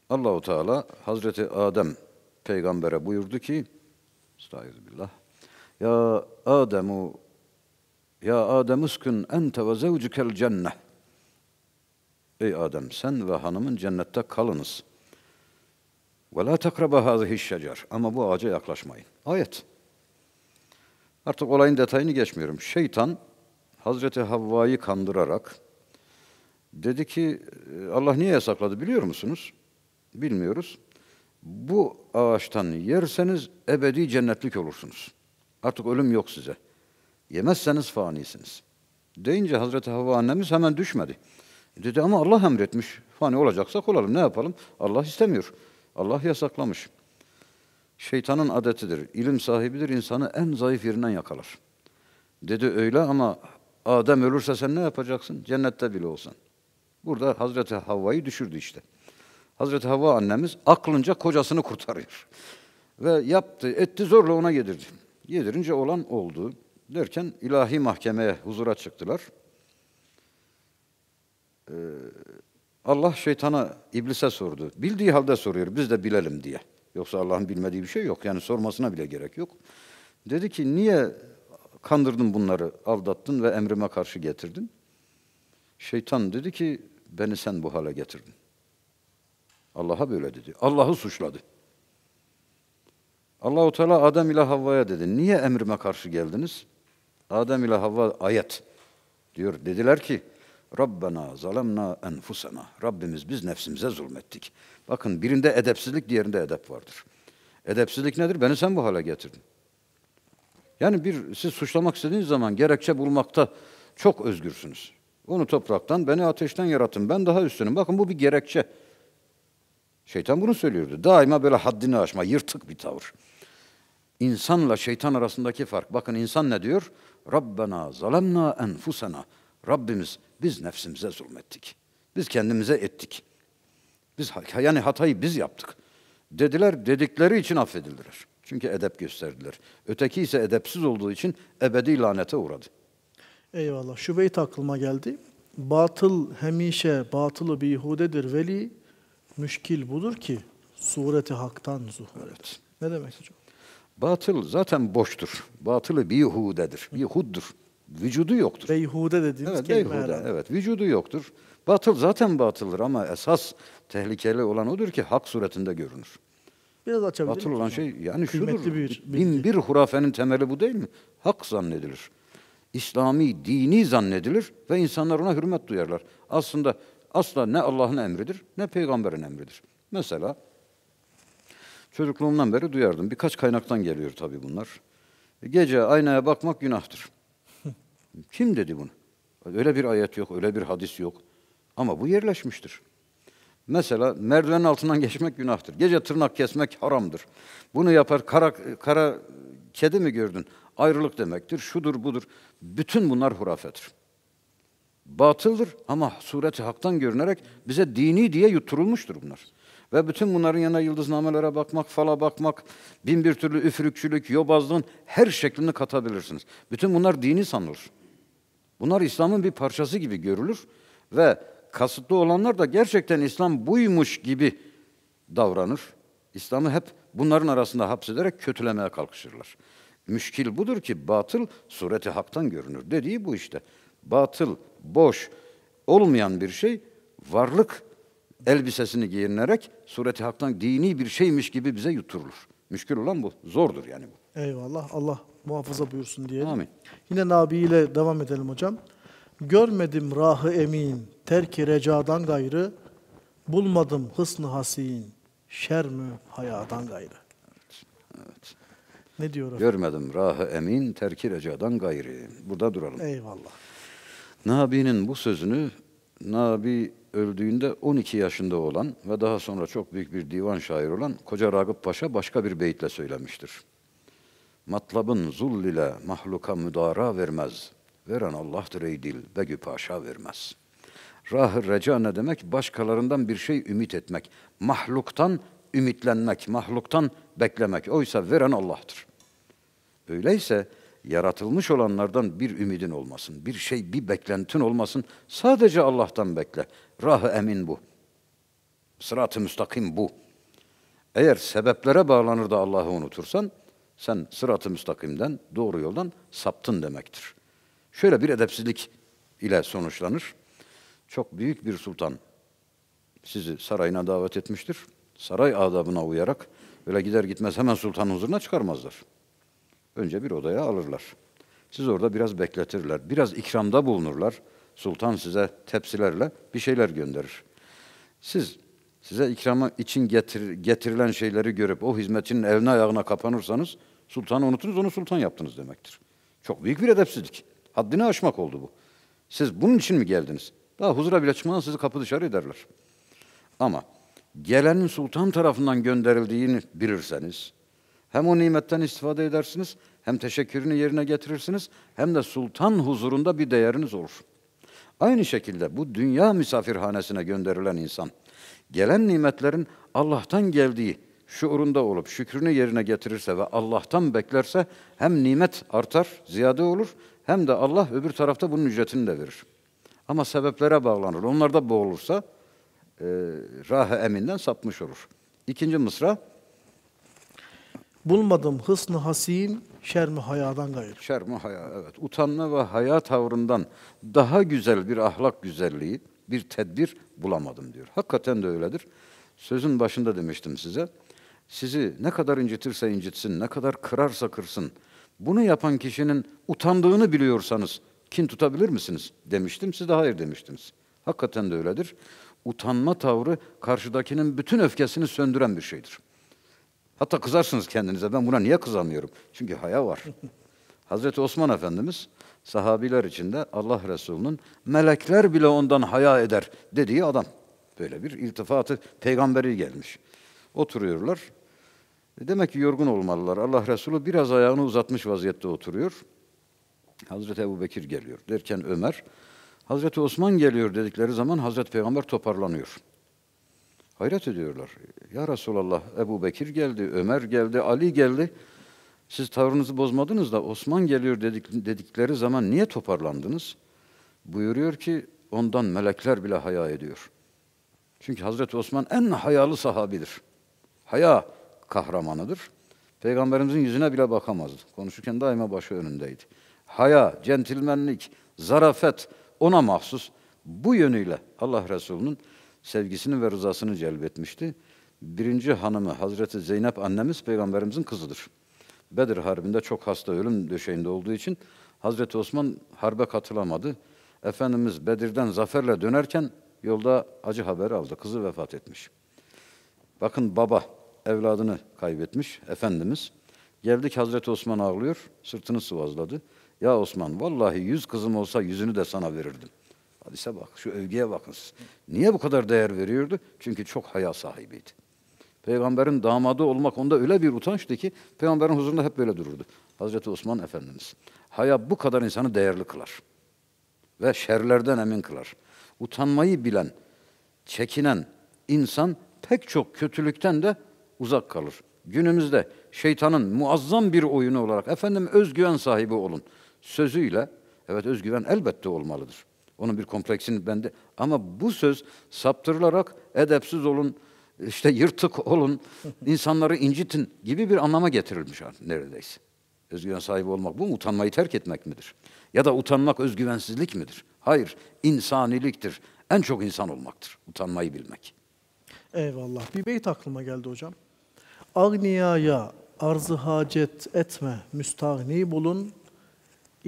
Allahu Teala Hazreti Adem peygambere buyurdu ki Estağfirullah. Ya Ademu Ya Adem uskun ente ve zevcukel cenneh. Ey Adem sen ve hanımın cennette kalınız. Ve la takraba hazihi şecer. Ama bu ağaca yaklaşmayın. Ayet. Artık olayın detayını geçmiyorum. Şeytan Hazreti Havva'yı kandırarak Dedi ki e, Allah niye yasakladı biliyor musunuz? Bilmiyoruz. Bu ağaçtan yerseniz ebedi cennetlik olursunuz. Artık ölüm yok size. Yemezseniz fanisiniz. Deyince Hazreti Havva annemiz hemen düşmedi. Dedi ama Allah emretmiş. Fani olacaksak olalım ne yapalım? Allah istemiyor. Allah yasaklamış. Şeytanın adetidir. İlim sahibidir insanı en zayıf yerinden yakalar. Dedi öyle ama Adem ölürse sen ne yapacaksın? Cennette bile olsan. Burada Hazreti Havva'yı düşürdü işte. Hazreti Havva annemiz aklınca kocasını kurtarıyor. Ve yaptı, etti zorla ona yedirdi. Yedirince olan oldu. Derken ilahi mahkemeye, huzura çıktılar. Ee, Allah şeytana, iblise sordu. Bildiği halde soruyor, biz de bilelim diye. Yoksa Allah'ın bilmediği bir şey yok. Yani sormasına bile gerek yok. Dedi ki, niye kandırdın bunları, aldattın ve emrime karşı getirdin? Şeytan dedi ki, Beni sen bu hale getirdin. Allah'a böyle dedi. Allah'ı suçladı. Allahu Teala Adem ile Havva'ya dedi. Niye emrime karşı geldiniz? Adem ile Havva ayet diyor. Dediler ki Rabbena zalemna enfusena. Rabbimiz biz nefsimize zulmettik. Bakın birinde edepsizlik, diğerinde edep vardır. Edepsizlik nedir? Beni sen bu hale getirdin. Yani bir siz suçlamak istediğiniz zaman gerekçe bulmakta çok özgürsünüz. Onu topraktan, beni ateşten yaratın. Ben daha üstünüm. Bakın bu bir gerekçe. Şeytan bunu söylüyordu. Daima böyle haddini aşma, yırtık bir tavır. İnsanla şeytan arasındaki fark. Bakın insan ne diyor? Rabbena zalemna enfusena. Rabbimiz biz nefsimize zulmettik. Biz kendimize ettik. Biz yani hatayı biz yaptık. Dediler dedikleri için affedildiler. Çünkü edep gösterdiler. Öteki ise edepsiz olduğu için ebedi lanete uğradı. Eyvallah. Şu beyt aklıma geldi. Batıl hemişe, batılı bihudedir veli, müşkil budur ki sureti haktan zuhur et. Ne demek hocam? Batıl zaten boştur. Batılı bihudedir. Bihuddur. Vücudu yoktur. Beyhude dediğimiz evet, kelime. Beyhude, herhalde. evet, vücudu yoktur. Batıl zaten batıldır ama esas tehlikeli olan odur ki hak suretinde görünür. Biraz açabilir Batıl olan şey yani Kıymetli şudur. Bir, bin bir hurafenin temeli bu değil mi? Hak zannedilir. İslami, dini zannedilir ve insanlar ona hürmet duyarlar. Aslında asla ne Allah'ın emridir ne peygamberin emridir. Mesela çocukluğumdan beri duyardım. Birkaç kaynaktan geliyor tabii bunlar. Gece aynaya bakmak günahtır. Kim dedi bunu? Öyle bir ayet yok, öyle bir hadis yok. Ama bu yerleşmiştir. Mesela merdivenin altından geçmek günahtır. Gece tırnak kesmek haramdır. Bunu yapar kara, kara kedi mi gördün? ayrılık demektir, şudur budur. Bütün bunlar hurafedir. Batıldır ama sureti haktan görünerek bize dini diye yutturulmuştur bunlar. Ve bütün bunların yanına yıldıznamelere bakmak, fala bakmak, bin bir türlü üfürükçülük, yobazlığın her şeklini katabilirsiniz. Bütün bunlar dini sanılır. Bunlar İslam'ın bir parçası gibi görülür ve kasıtlı olanlar da gerçekten İslam buymuş gibi davranır. İslam'ı hep bunların arasında hapsederek kötülemeye kalkışırlar. Müşkil budur ki batıl sureti haktan görünür. Dediği bu işte. Batıl, boş, olmayan bir şey varlık elbisesini giyinerek sureti haktan dini bir şeymiş gibi bize yutturulur. Müşkül olan bu. Zordur yani bu. Eyvallah. Allah muhafaza buyursun diye. Amin. Yine Nabi ile devam edelim hocam. Görmedim rahı emin, terki recadan gayrı, bulmadım hısnı hasin, şer mi hayadan gayrı. Evet. evet. Ne diyor Görmedim rahı emin terki recadan gayri. Burada duralım. Eyvallah. Nabi'nin bu sözünü Nabi öldüğünde 12 yaşında olan ve daha sonra çok büyük bir divan şair olan Koca Ragıp Paşa başka bir beyitle söylemiştir. Matlabın zull ile mahluka müdara vermez. Veren Allah'tır ey dil ve güpaşa vermez. Rahı reca ne demek? Başkalarından bir şey ümit etmek. Mahluktan ümitlenmek, mahluktan beklemek. Oysa veren Allah'tır. Öyleyse yaratılmış olanlardan bir ümidin olmasın, bir şey, bir beklentin olmasın. Sadece Allah'tan bekle. Rahı emin bu. Sırat-ı müstakim bu. Eğer sebeplere bağlanır da Allah'ı unutursan, sen sırat-ı müstakimden, doğru yoldan saptın demektir. Şöyle bir edepsizlik ile sonuçlanır. Çok büyük bir sultan sizi sarayına davet etmiştir. Saray adabına uyarak öyle gider gitmez hemen sultanın huzuruna çıkarmazlar önce bir odaya alırlar. Siz orada biraz bekletirler. Biraz ikramda bulunurlar. Sultan size tepsilerle bir şeyler gönderir. Siz size ikramı için getir, getirilen şeyleri görüp o hizmetçinin eline ayağına kapanırsanız sultanı unutunuz onu sultan yaptınız demektir. Çok büyük bir edepsizlik. Haddini aşmak oldu bu. Siz bunun için mi geldiniz? Daha huzura bile çıkmadan sizi kapı dışarı ederler. Ama gelenin sultan tarafından gönderildiğini bilirseniz, hem o nimetten istifade edersiniz, hem teşekkürünü yerine getirirsiniz, hem de sultan huzurunda bir değeriniz olur. Aynı şekilde bu dünya misafirhanesine gönderilen insan, gelen nimetlerin Allah'tan geldiği şuurunda olup şükrünü yerine getirirse ve Allah'tan beklerse hem nimet artar, ziyade olur, hem de Allah öbür tarafta bunun ücretini de verir. Ama sebeplere bağlanır. Onlar da boğulursa e, rahı eminden sapmış olur. İkinci mısra, Bulmadım hısnı hasim şermi hayadan gayrı. Şermi haya evet. Utanma ve haya tavrından daha güzel bir ahlak güzelliği, bir tedbir bulamadım diyor. Hakikaten de öyledir. Sözün başında demiştim size. Sizi ne kadar incitirse incitsin, ne kadar kırarsa kırsın. Bunu yapan kişinin utandığını biliyorsanız kin tutabilir misiniz demiştim. Siz de hayır demiştiniz. Hakikaten de öyledir. Utanma tavrı karşıdakinin bütün öfkesini söndüren bir şeydir. Hatta kızarsınız kendinize. Ben buna niye kızamıyorum? Çünkü haya var. Hazreti Osman Efendimiz sahabiler içinde Allah Resulü'nün melekler bile ondan haya eder dediği adam. Böyle bir iltifatı peygamberi gelmiş. Oturuyorlar. E, demek ki yorgun olmalılar. Allah Resulü biraz ayağını uzatmış vaziyette oturuyor. Hazreti Ebu Bekir geliyor. Derken Ömer, Hazreti Osman geliyor dedikleri zaman Hazreti Peygamber toparlanıyor. Hayret ediyorlar. Ya Resulallah Ebu Bekir geldi, Ömer geldi, Ali geldi. Siz tavrınızı bozmadınız da Osman geliyor dedik, dedikleri zaman niye toparlandınız? Buyuruyor ki ondan melekler bile haya ediyor. Çünkü Hazreti Osman en hayalı sahabidir. Haya kahramanıdır. Peygamberimizin yüzüne bile bakamazdı. Konuşurken daima başı önündeydi. Haya, centilmenlik, zarafet ona mahsus. Bu yönüyle Allah Resulü'nün sevgisini ve rızasını celbetmişti. Birinci hanımı Hazreti Zeynep annemiz peygamberimizin kızıdır. Bedir Harbi'nde çok hasta ölüm döşeğinde olduğu için Hazreti Osman harbe katılamadı. Efendimiz Bedir'den zaferle dönerken yolda acı haber aldı. Kızı vefat etmiş. Bakın baba evladını kaybetmiş Efendimiz. Geldik Hazreti Osman ağlıyor. Sırtını sıvazladı. Ya Osman vallahi yüz kızım olsa yüzünü de sana verirdim.'' Hadise bak, şu övgüye bakınız. Niye bu kadar değer veriyordu? Çünkü çok haya sahibiydi. Peygamberin damadı olmak onda öyle bir utançtı ki peygamberin huzurunda hep böyle dururdu. Hazreti Osman Efendimiz. Haya bu kadar insanı değerli kılar. Ve şerlerden emin kılar. Utanmayı bilen, çekinen insan pek çok kötülükten de uzak kalır. Günümüzde şeytanın muazzam bir oyunu olarak efendim özgüven sahibi olun sözüyle evet özgüven elbette olmalıdır. Onun bir kompleksini bende. Ama bu söz saptırılarak edepsiz olun, işte yırtık olun, insanları incitin gibi bir anlama getirilmiş neredeyse. Özgüven sahibi olmak bu mu? Utanmayı terk etmek midir? Ya da utanmak özgüvensizlik midir? Hayır, insaniliktir. En çok insan olmaktır, utanmayı bilmek. Eyvallah. Bir beyt aklıma geldi hocam. Agniyaya arzı hacet etme, müstahni bulun,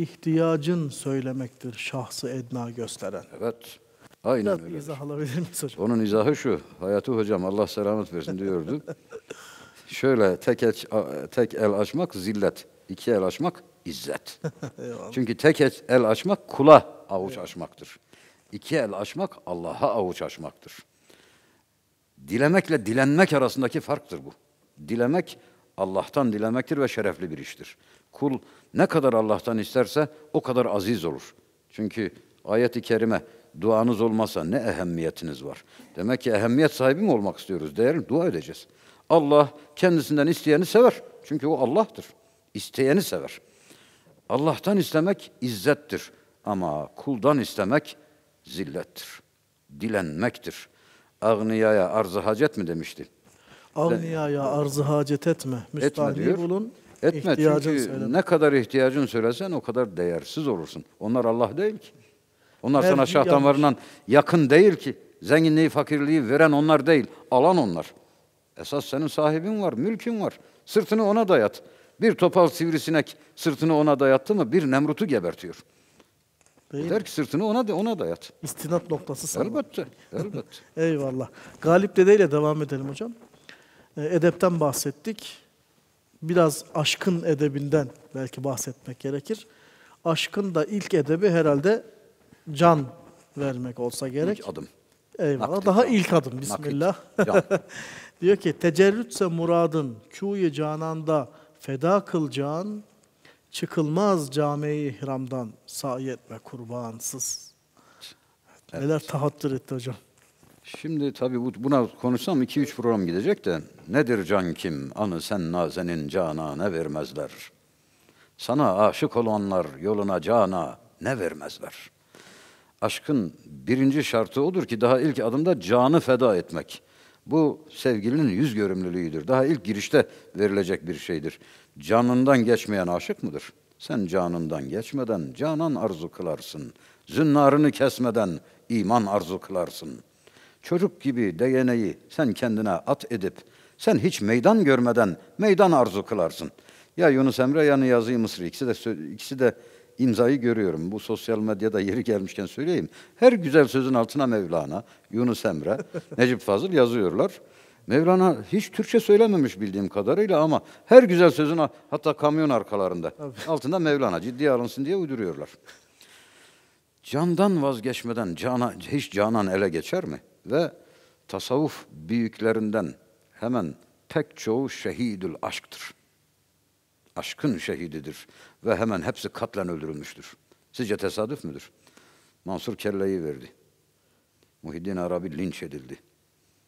ihtiyacın söylemektir şahsı edna gösteren. Evet. Aynen Biraz öyle. izah alabilir miyiz hocam? Onun izahı şu. Hayatı hocam Allah selamet versin diyordu. Şöyle tek el, tek el açmak zillet, iki el açmak izzet. Çünkü tek el açmak kula avuç evet. açmaktır. İki el açmak Allah'a avuç açmaktır. Dilemekle dilenmek arasındaki farktır bu. Dilemek Allah'tan dilemektir ve şerefli bir iştir. Kul ne kadar Allah'tan isterse o kadar aziz olur. Çünkü ayet-i kerime duanız olmasa ne ehemmiyetiniz var? Demek ki ehemmiyet sahibi mi olmak istiyoruz? Değerim dua edeceğiz. Allah kendisinden isteyeni sever. Çünkü o Allah'tır. İsteyeni sever. Allah'tan istemek izzettir ama kuldan istemek zillettir. Dilenmektir. Ağniyaya arzı hacet mi demişti? Ağniyaya arzı hacet etme. Müstahni bulun. Etme İhtiyacın çünkü söyle. ne kadar ihtiyacın söylesen o kadar değersiz olursun. Onlar Allah değil ki. Onlar Her sana şahtan varından yakın değil ki. Zenginliği, fakirliği veren onlar değil. Alan onlar. Esas senin sahibin var, mülkün var. Sırtını ona dayat. Bir topal sivrisinek sırtını ona dayattı mı bir Nemrut'u gebertiyor. Değil Der ki sırtını ona da ona dayat. İstinat noktası sana. Elbette, elbette. Eyvallah. Galip dedeyle devam edelim hocam. Ee, edepten bahsettik biraz aşkın edebinden belki bahsetmek gerekir. Aşkın da ilk edebi herhalde can vermek olsa gerek. İlk adım. Eyvallah. Nakli. Daha ilk adım. Bismillah. Diyor ki tecerrütse muradın küyü cananda feda kılcan çıkılmaz cami-i sayet ve kurbansız. Evet. Neler tahattür etti hocam. Şimdi tabii bu, buna konuşsam 2-3 program gidecek de nedir can kim anı sen nazenin cana ne vermezler. Sana aşık olanlar yoluna cana ne vermezler. Aşkın birinci şartı odur ki daha ilk adımda canı feda etmek. Bu sevgilinin yüz görümlülüğüdür. Daha ilk girişte verilecek bir şeydir. Canından geçmeyen aşık mıdır? Sen canından geçmeden canan arzu kılarsın. Zünnarını kesmeden iman arzu kılarsın.'' Çocuk gibi değeneği sen kendine at edip, sen hiç meydan görmeden meydan arzu kılarsın. Ya Yunus Emre ya Niyazi Mısır ikisi de ikisi de imzayı görüyorum. Bu sosyal medyada yeri gelmişken söyleyeyim. Her güzel sözün altına Mevlana, Yunus Emre, Necip Fazıl yazıyorlar. Mevlana hiç Türkçe söylememiş bildiğim kadarıyla ama her güzel sözün hatta kamyon arkalarında Tabii. altında Mevlana ciddiye alınsın diye uyduruyorlar. Candan vazgeçmeden cana, hiç canan ele geçer mi? ve tasavvuf büyüklerinden hemen pek çoğu şehidül aşktır. Aşkın şehididir ve hemen hepsi katlen öldürülmüştür. Sizce tesadüf müdür? Mansur kelleyi verdi. Muhiddin Arabi linç edildi.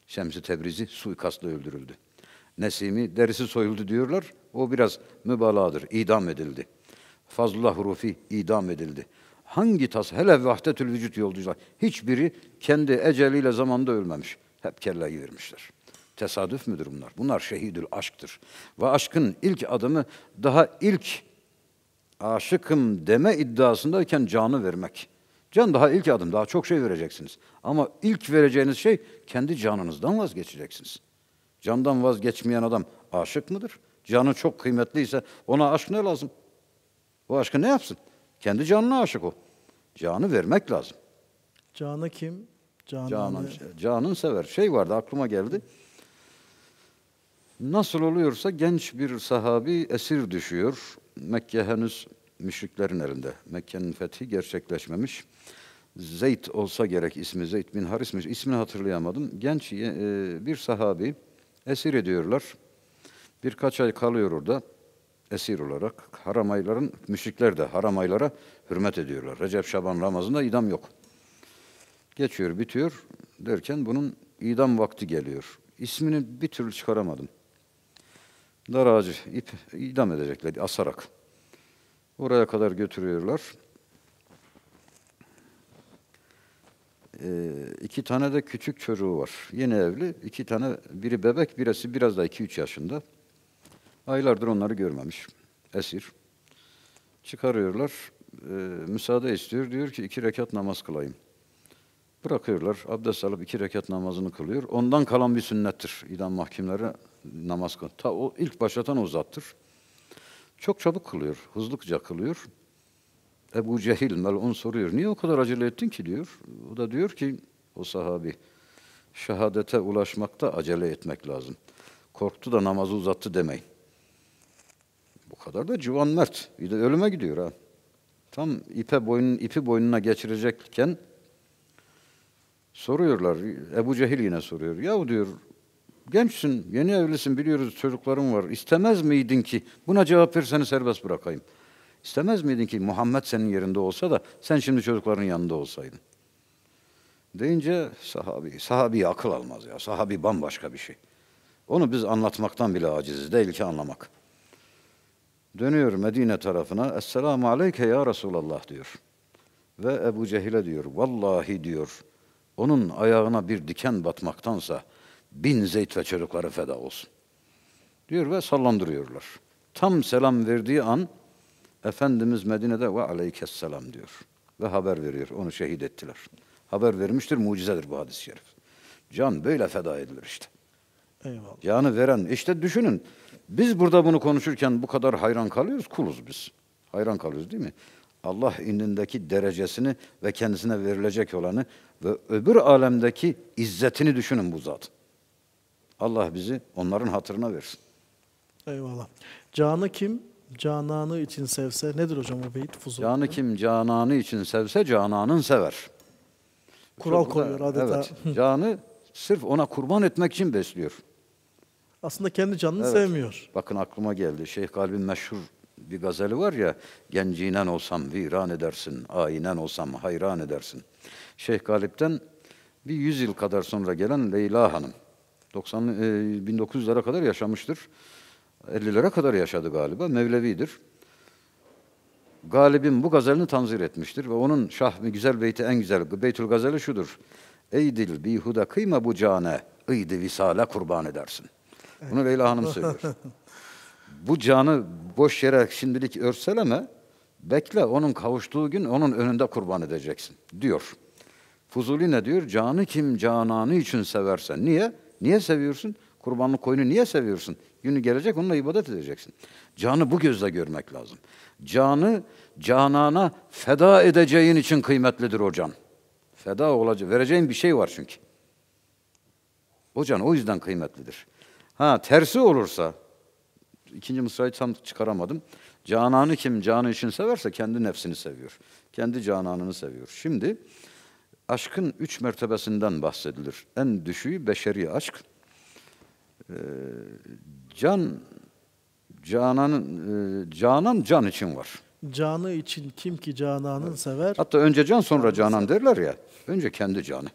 Şemsi Tebrizi suikastla öldürüldü. Nesimi derisi soyuldu diyorlar. O biraz mübaladır, İdam edildi. Fazlullah rufi idam edildi. Hangi tas hele vahdetül vücut yolcular hiçbiri kendi eceliyle zamanda ölmemiş. Hep kelleyi vermişler. Tesadüf müdür bunlar? Bunlar şehidül aşktır. Ve aşkın ilk adımı daha ilk aşıkım deme iddiasındayken canı vermek. Can daha ilk adım, daha çok şey vereceksiniz. Ama ilk vereceğiniz şey kendi canınızdan vazgeçeceksiniz. Candan vazgeçmeyen adam aşık mıdır? Canı çok kıymetliyse ona aşk ne lazım? O aşkı ne yapsın? Kendi canına aşık o. Canı vermek lazım. Canı kim? Canını... Canın, canın sever. Şey vardı aklıma geldi. Nasıl oluyorsa genç bir sahabi esir düşüyor. Mekke henüz müşriklerin elinde. Mekke'nin fethi gerçekleşmemiş. Zeyd olsa gerek ismi Zeyd bin Haris'miş. İsmini hatırlayamadım. Genç e, bir sahabi esir ediyorlar. Birkaç ay kalıyor orada esir olarak haram ayların, müşrikler de haram aylara hürmet ediyorlar. Recep Şaban Ramazan'da idam yok. Geçiyor, bitiyor derken bunun idam vakti geliyor. İsmini bir türlü çıkaramadım. Dar ağacı, ip idam edecekler asarak. Oraya kadar götürüyorlar. Ee, iki tane de küçük çocuğu var. Yeni evli. iki tane, biri bebek, birisi biraz da iki üç yaşında. Aylardır onları görmemiş esir. Çıkarıyorlar, e, müsaade istiyor. Diyor ki iki rekat namaz kılayım. Bırakıyorlar, abdest alıp iki rekat namazını kılıyor. Ondan kalan bir sünnettir idam mahkumları namaz kıl. Ta o ilk başlatan o zattır. Çok çabuk kılıyor, hızlıca kılıyor. Ebu Cehil melun soruyor. Niye o kadar acele ettin ki diyor. O da diyor ki o sahabi şehadete ulaşmakta acele etmek lazım. Korktu da namazı uzattı demeyin. Bu kadar da civanmert. Bir de ölüme gidiyor ha. Tam ipe boynun, ipi boynuna geçirecekken soruyorlar. Ebu Cehil yine soruyor. Yahu diyor gençsin, yeni evlisin biliyoruz çocukların var. İstemez miydin ki buna cevap ver seni serbest bırakayım. İstemez miydin ki Muhammed senin yerinde olsa da sen şimdi çocukların yanında olsaydın? Deyince sahabi, sahabi akıl almaz ya. Sahabi bambaşka bir şey. Onu biz anlatmaktan bile aciziz değil ki anlamak. Dönüyor Medine tarafına. Esselamu aleyke ya Resulallah diyor. Ve Ebu Cehil'e diyor. Vallahi diyor. Onun ayağına bir diken batmaktansa bin zeyt ve çocukları feda olsun. Diyor ve sallandırıyorlar. Tam selam verdiği an Efendimiz Medine'de ve aleykesselam diyor. Ve haber veriyor. Onu şehit ettiler. Haber vermiştir. Mucizedir bu hadis-i şerif. Can böyle feda edilir işte. Eyvallah. Canı veren. işte düşünün. Biz burada bunu konuşurken bu kadar hayran kalıyoruz, kuluz biz. Hayran kalıyoruz değil mi? Allah indindeki derecesini ve kendisine verilecek olanı ve öbür alemdeki izzetini düşünün bu zat. Allah bizi onların hatırına versin. Eyvallah. Canı kim cananı için sevse nedir hocam o beyit fuzul? Canı kim cananı için sevse cananın sever. Kural Çok koyuyor da, adeta. Evet. Canı sırf ona kurban etmek için besliyor aslında kendi canını evet. sevmiyor. Bakın aklıma geldi. Şeyh Galip'in meşhur bir gazeli var ya, gencinen olsam viran edersin, ayinen olsam hayran edersin. Şeyh Galip'ten bir yüzyıl kadar sonra gelen Leyla Hanım. 90 e, 1900'lere kadar yaşamıştır. 50'lere kadar yaşadı galiba. Mevlevidir. Galip'in bu gazelini tanzir etmiştir ve onun şah bir güzel beyti en güzel beytül gazeli şudur. Ey dil bihuda kıyma bu cane, ıydı visale kurban edersin.'' Bunu Leyla Hanım söylüyor. Bu canı boş yere şimdilik örseleme, bekle onun kavuştuğu gün onun önünde kurban edeceksin diyor. Fuzuli ne diyor? Canı kim cananı için seversen. Niye? Niye seviyorsun? Kurbanlı koyunu niye seviyorsun? Günü gelecek onunla ibadet edeceksin. Canı bu gözle görmek lazım. Canı canana feda edeceğin için kıymetlidir o can. Feda olacak, vereceğin bir şey var çünkü. O can o yüzden kıymetlidir. Ha tersi olursa, ikinci mısrayı tam çıkaramadım. Cananı kim canı için severse kendi nefsini seviyor. Kendi cananını seviyor. Şimdi aşkın üç mertebesinden bahsedilir. En düşüğü beşeri aşk. Ee, can Canan'ın e, Canan can için var. Canı için kim ki Canan'ın evet. sever? Hatta önce can sonra Canan derler ya. Önce kendi canı.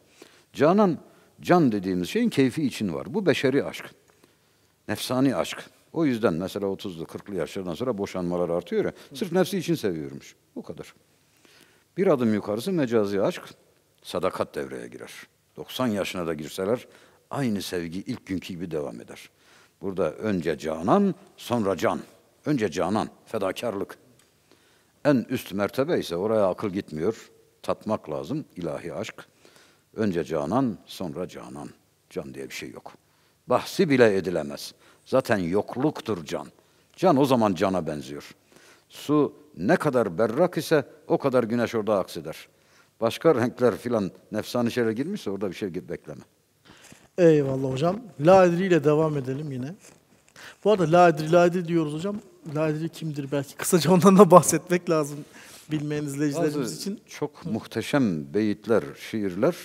Canan can dediğimiz şeyin keyfi için var. Bu beşeri aşk. Nefsani aşk. O yüzden mesela 30'lu 40'lı yaşlardan sonra boşanmalar artıyor ya. Sırf nefsi için seviyormuş. Bu kadar. Bir adım yukarısı mecazi aşk. Sadakat devreye girer. 90 yaşına da girseler aynı sevgi ilk günkü gibi devam eder. Burada önce canan, sonra can. Önce canan, fedakarlık. En üst mertebe ise oraya akıl gitmiyor. Tatmak lazım ilahi aşk. Önce canan, sonra canan. Can diye bir şey yok.'' Bahsi bile edilemez. Zaten yokluktur can. Can o zaman cana benziyor. Su ne kadar berrak ise o kadar güneş orada akseder. Başka renkler filan nefsani şeyler girmişse orada bir şey git bekleme. Eyvallah hocam. La ile devam edelim yine. Bu arada la edri, diyoruz hocam. La kimdir belki? Kısaca ondan da bahsetmek lazım bilmeyen izleyicilerimiz için. Çok muhteşem beyitler, şiirler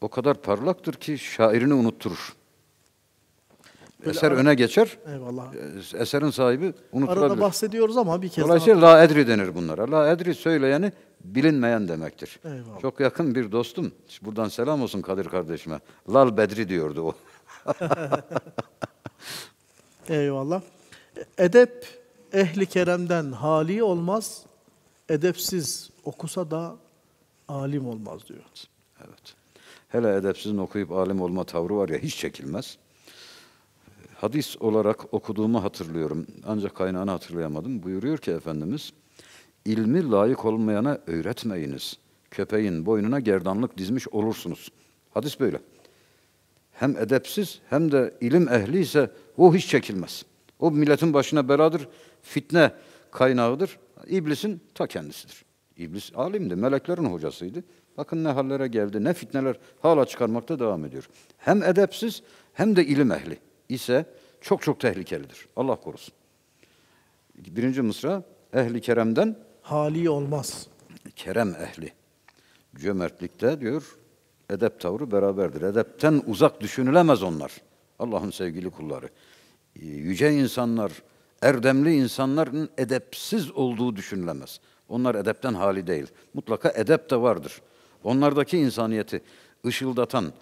o kadar parlaktır ki şairini unutturur. Böyle eser ara... öne geçer. Eyvallah. Ee, eserin sahibi unutulabilir. Arada bahsediyoruz ama bir kez Dolayısıyla daha... la edri denir bunlara. La edri söyleyeni bilinmeyen demektir. Eyvallah. Çok yakın bir dostum. Buradan selam olsun Kadir kardeşime. Lal Bedri diyordu o. Eyvallah. Edep ehli keremden hali olmaz. Edepsiz okusa da alim olmaz diyor. Evet. Hele edepsizin okuyup alim olma tavrı var ya hiç çekilmez hadis olarak okuduğumu hatırlıyorum. Ancak kaynağını hatırlayamadım. Buyuruyor ki Efendimiz, ilmi layık olmayana öğretmeyiniz. Köpeğin boynuna gerdanlık dizmiş olursunuz. Hadis böyle. Hem edepsiz hem de ilim ehli ise o hiç çekilmez. O milletin başına beladır, fitne kaynağıdır. İblisin ta kendisidir. İblis alimdi, meleklerin hocasıydı. Bakın ne hallere geldi, ne fitneler hala çıkarmakta devam ediyor. Hem edepsiz hem de ilim ehli ise çok çok tehlikelidir. Allah korusun. Birinci mısra ehli keremden hali olmaz. Kerem ehli. Cömertlikte diyor edep tavrı beraberdir. Edepten uzak düşünülemez onlar. Allah'ın sevgili kulları. Ee, yüce insanlar, erdemli insanların edepsiz olduğu düşünülemez. Onlar edepten hali değil. Mutlaka edep de vardır. Onlardaki insaniyeti ışıldatan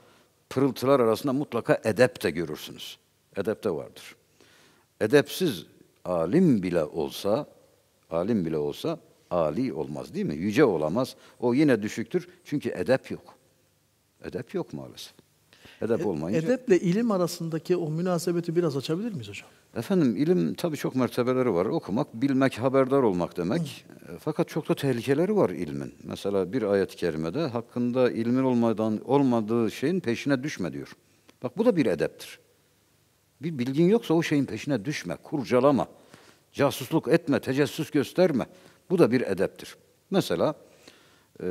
pırıltılar arasında mutlaka edep de görürsünüz edepte vardır. Edepsiz alim bile olsa, alim bile olsa ali olmaz değil mi? Yüce olamaz. O yine düşüktür. Çünkü edep yok. Edep yok maalesef. Edep e, olmayınca... Edeple ilim arasındaki o münasebeti biraz açabilir miyiz hocam? Efendim ilim tabii çok mertebeleri var. Okumak, bilmek, haberdar olmak demek. Hı. E, fakat çok da tehlikeleri var ilmin. Mesela bir ayet-i kerimede hakkında ilmin olmadan olmadığı şeyin peşine düşme diyor. Bak bu da bir edeptir. Bir bilgin yoksa o şeyin peşine düşme, kurcalama, casusluk etme, tecessüs gösterme. Bu da bir edeptir. Mesela e,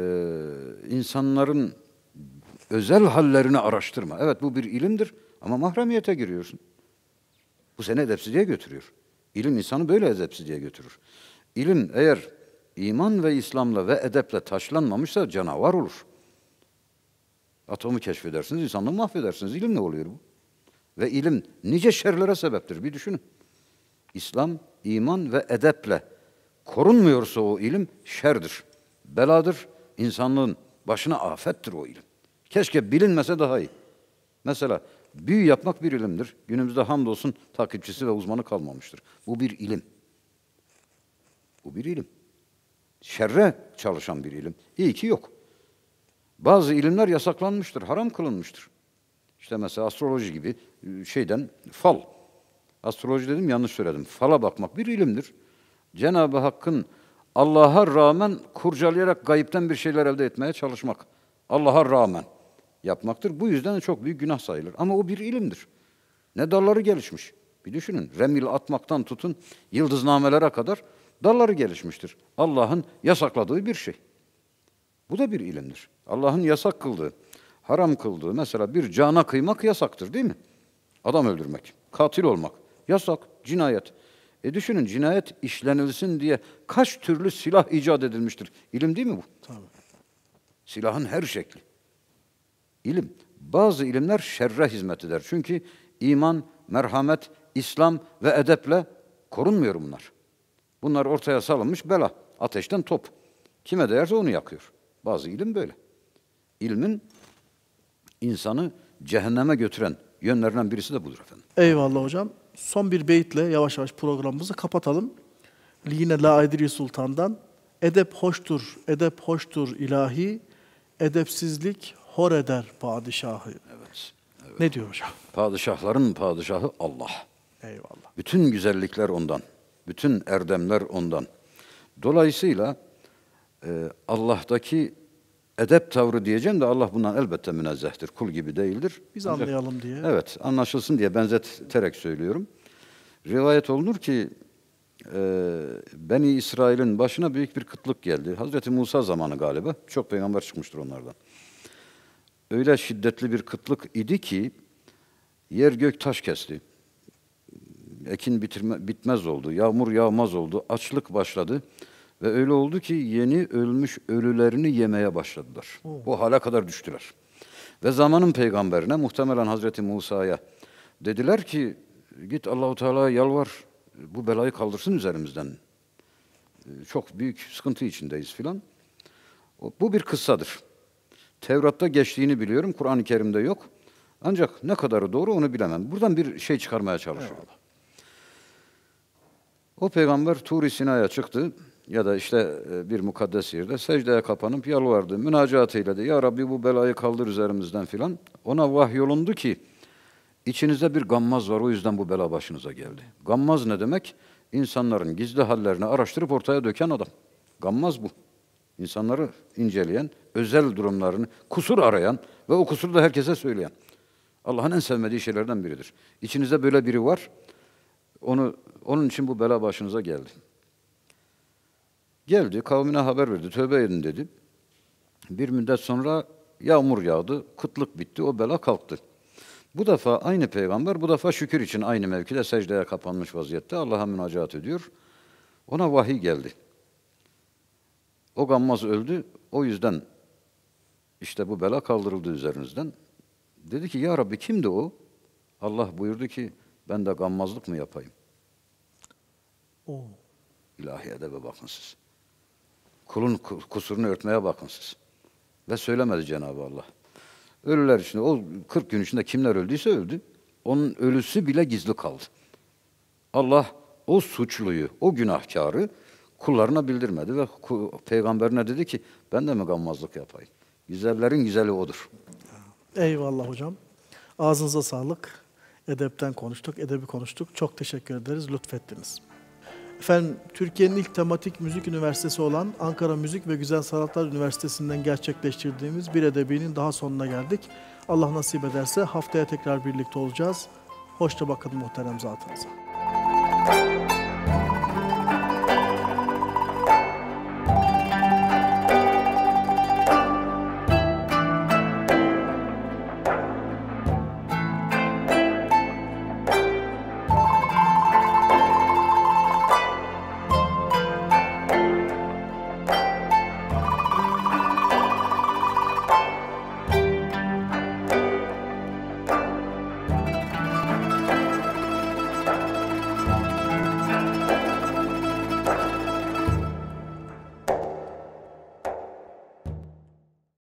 insanların özel hallerini araştırma. Evet bu bir ilimdir ama mahremiyete giriyorsun. Bu seni edepsizliğe götürüyor. İlim insanı böyle edepsizliğe götürür. İlim eğer iman ve İslam'la ve edeple taşlanmamışsa canavar olur. Atomu keşfedersiniz, insanlığı mahvedersiniz. İlim ne oluyor bu? ve ilim nice şerlere sebeptir. Bir düşünün. İslam, iman ve edeple korunmuyorsa o ilim şerdir, beladır, insanlığın başına afettir o ilim. Keşke bilinmese daha iyi. Mesela büyü yapmak bir ilimdir. Günümüzde hamdolsun takipçisi ve uzmanı kalmamıştır. Bu bir ilim. Bu bir ilim. Şerre çalışan bir ilim. İyi ki yok. Bazı ilimler yasaklanmıştır, haram kılınmıştır. İşte mesela astroloji gibi e, şeyden fal. Astroloji dedim yanlış söyledim. Fala bakmak bir ilimdir. Cenab-ı Hakk'ın Allah'a rağmen kurcalayarak gayipten bir şeyler elde etmeye çalışmak. Allah'a rağmen yapmaktır. Bu yüzden çok büyük günah sayılır. Ama o bir ilimdir. Ne dalları gelişmiş. Bir düşünün. Remil atmaktan tutun yıldıznamelere kadar dalları gelişmiştir. Allah'ın yasakladığı bir şey. Bu da bir ilimdir. Allah'ın yasak kıldığı haram kıldığı mesela bir cana kıymak yasaktır değil mi? Adam öldürmek, katil olmak yasak, cinayet. E düşünün cinayet işlenilsin diye kaç türlü silah icat edilmiştir. İlim değil mi bu? Tabii. Silahın her şekli. İlim. Bazı ilimler şerre hizmet eder. Çünkü iman, merhamet, İslam ve edeple korunmuyor bunlar. Bunlar ortaya salınmış bela. Ateşten top. Kime değerse onu yakıyor. Bazı ilim böyle. İlmin insanı cehenneme götüren yönlerinden birisi de budur efendim. Eyvallah hocam. Son bir beyitle yavaş yavaş programımızı kapatalım. Yine La Edri Sultan'dan Edep hoştur, edep hoştur ilahi, edepsizlik hor eder padişahı. Evet. evet. Ne diyor hocam? Padişahların padişahı Allah. Eyvallah. Bütün güzellikler ondan. Bütün erdemler ondan. Dolayısıyla e, Allah'taki edep tavrı diyeceğim de Allah bundan elbette münezzehtir. Kul gibi değildir. Biz Ancak, anlayalım diye. Evet, anlaşılsın diye benzeterek söylüyorum. Rivayet olunur ki e, Beni İsrail'in başına büyük bir kıtlık geldi. Hazreti Musa zamanı galiba. Çok peygamber çıkmıştır onlardan. Öyle şiddetli bir kıtlık idi ki yer gök taş kesti. Ekin bitirme, bitmez oldu. Yağmur yağmaz oldu. Açlık başladı. Ve öyle oldu ki yeni ölmüş ölülerini yemeye başladılar. Bu O hale kadar düştüler. Ve zamanın peygamberine muhtemelen Hazreti Musa'ya dediler ki git Allahu Teala yalvar bu belayı kaldırsın üzerimizden. Ee, çok büyük sıkıntı içindeyiz filan. Bu bir kıssadır. Tevrat'ta geçtiğini biliyorum, Kur'an-ı Kerim'de yok. Ancak ne kadarı doğru onu bilemem. Buradan bir şey çıkarmaya çalışıyorum. Evet. O peygamber Tur-i Sina'ya çıktı ya da işte e, bir mukaddes yerde secdeye kapanıp yalvardı. Münacatıyla de ya Rabbi bu belayı kaldır üzerimizden filan. Ona vahyolundu ki içinizde bir gammaz var o yüzden bu bela başınıza geldi. Gammaz ne demek? İnsanların gizli hallerini araştırıp ortaya döken adam. Gammaz bu. İnsanları inceleyen, özel durumlarını, kusur arayan ve o kusuru da herkese söyleyen. Allah'ın en sevmediği şeylerden biridir. İçinizde böyle biri var. Onu onun için bu bela başınıza geldi. Geldi kavmine haber verdi. Tövbe edin dedi. Bir müddet sonra yağmur yağdı. Kıtlık bitti. O bela kalktı. Bu defa aynı peygamber bu defa şükür için aynı mevkide secdeye kapanmış vaziyette Allah'a münacat ediyor. Ona vahiy geldi. O gammaz öldü. O yüzden işte bu bela kaldırıldı üzerinizden. Dedi ki ya Rabbi kimdi o? Allah buyurdu ki ben de gammazlık mı yapayım? Oo. İlahi edebe bakın siz. Kulun kusurunu örtmeye bakın siz. Ve söylemedi Cenab-ı Allah. Ölüler içinde, o 40 gün içinde kimler öldüyse öldü. Onun ölüsü bile gizli kaldı. Allah o suçluyu, o günahkarı kullarına bildirmedi ve peygamberine dedi ki ben de mi gammazlık yapayım? Güzellerin güzeli odur. Eyvallah hocam. Ağzınıza sağlık. Edepten konuştuk, edebi konuştuk. Çok teşekkür ederiz, lütfettiniz. Efendim Türkiye'nin ilk tematik müzik üniversitesi olan Ankara Müzik ve Güzel Sanatlar Üniversitesi'nden gerçekleştirdiğimiz bir edebinin daha sonuna geldik. Allah nasip ederse haftaya tekrar birlikte olacağız. Hoşça bakın muhterem zatınıza.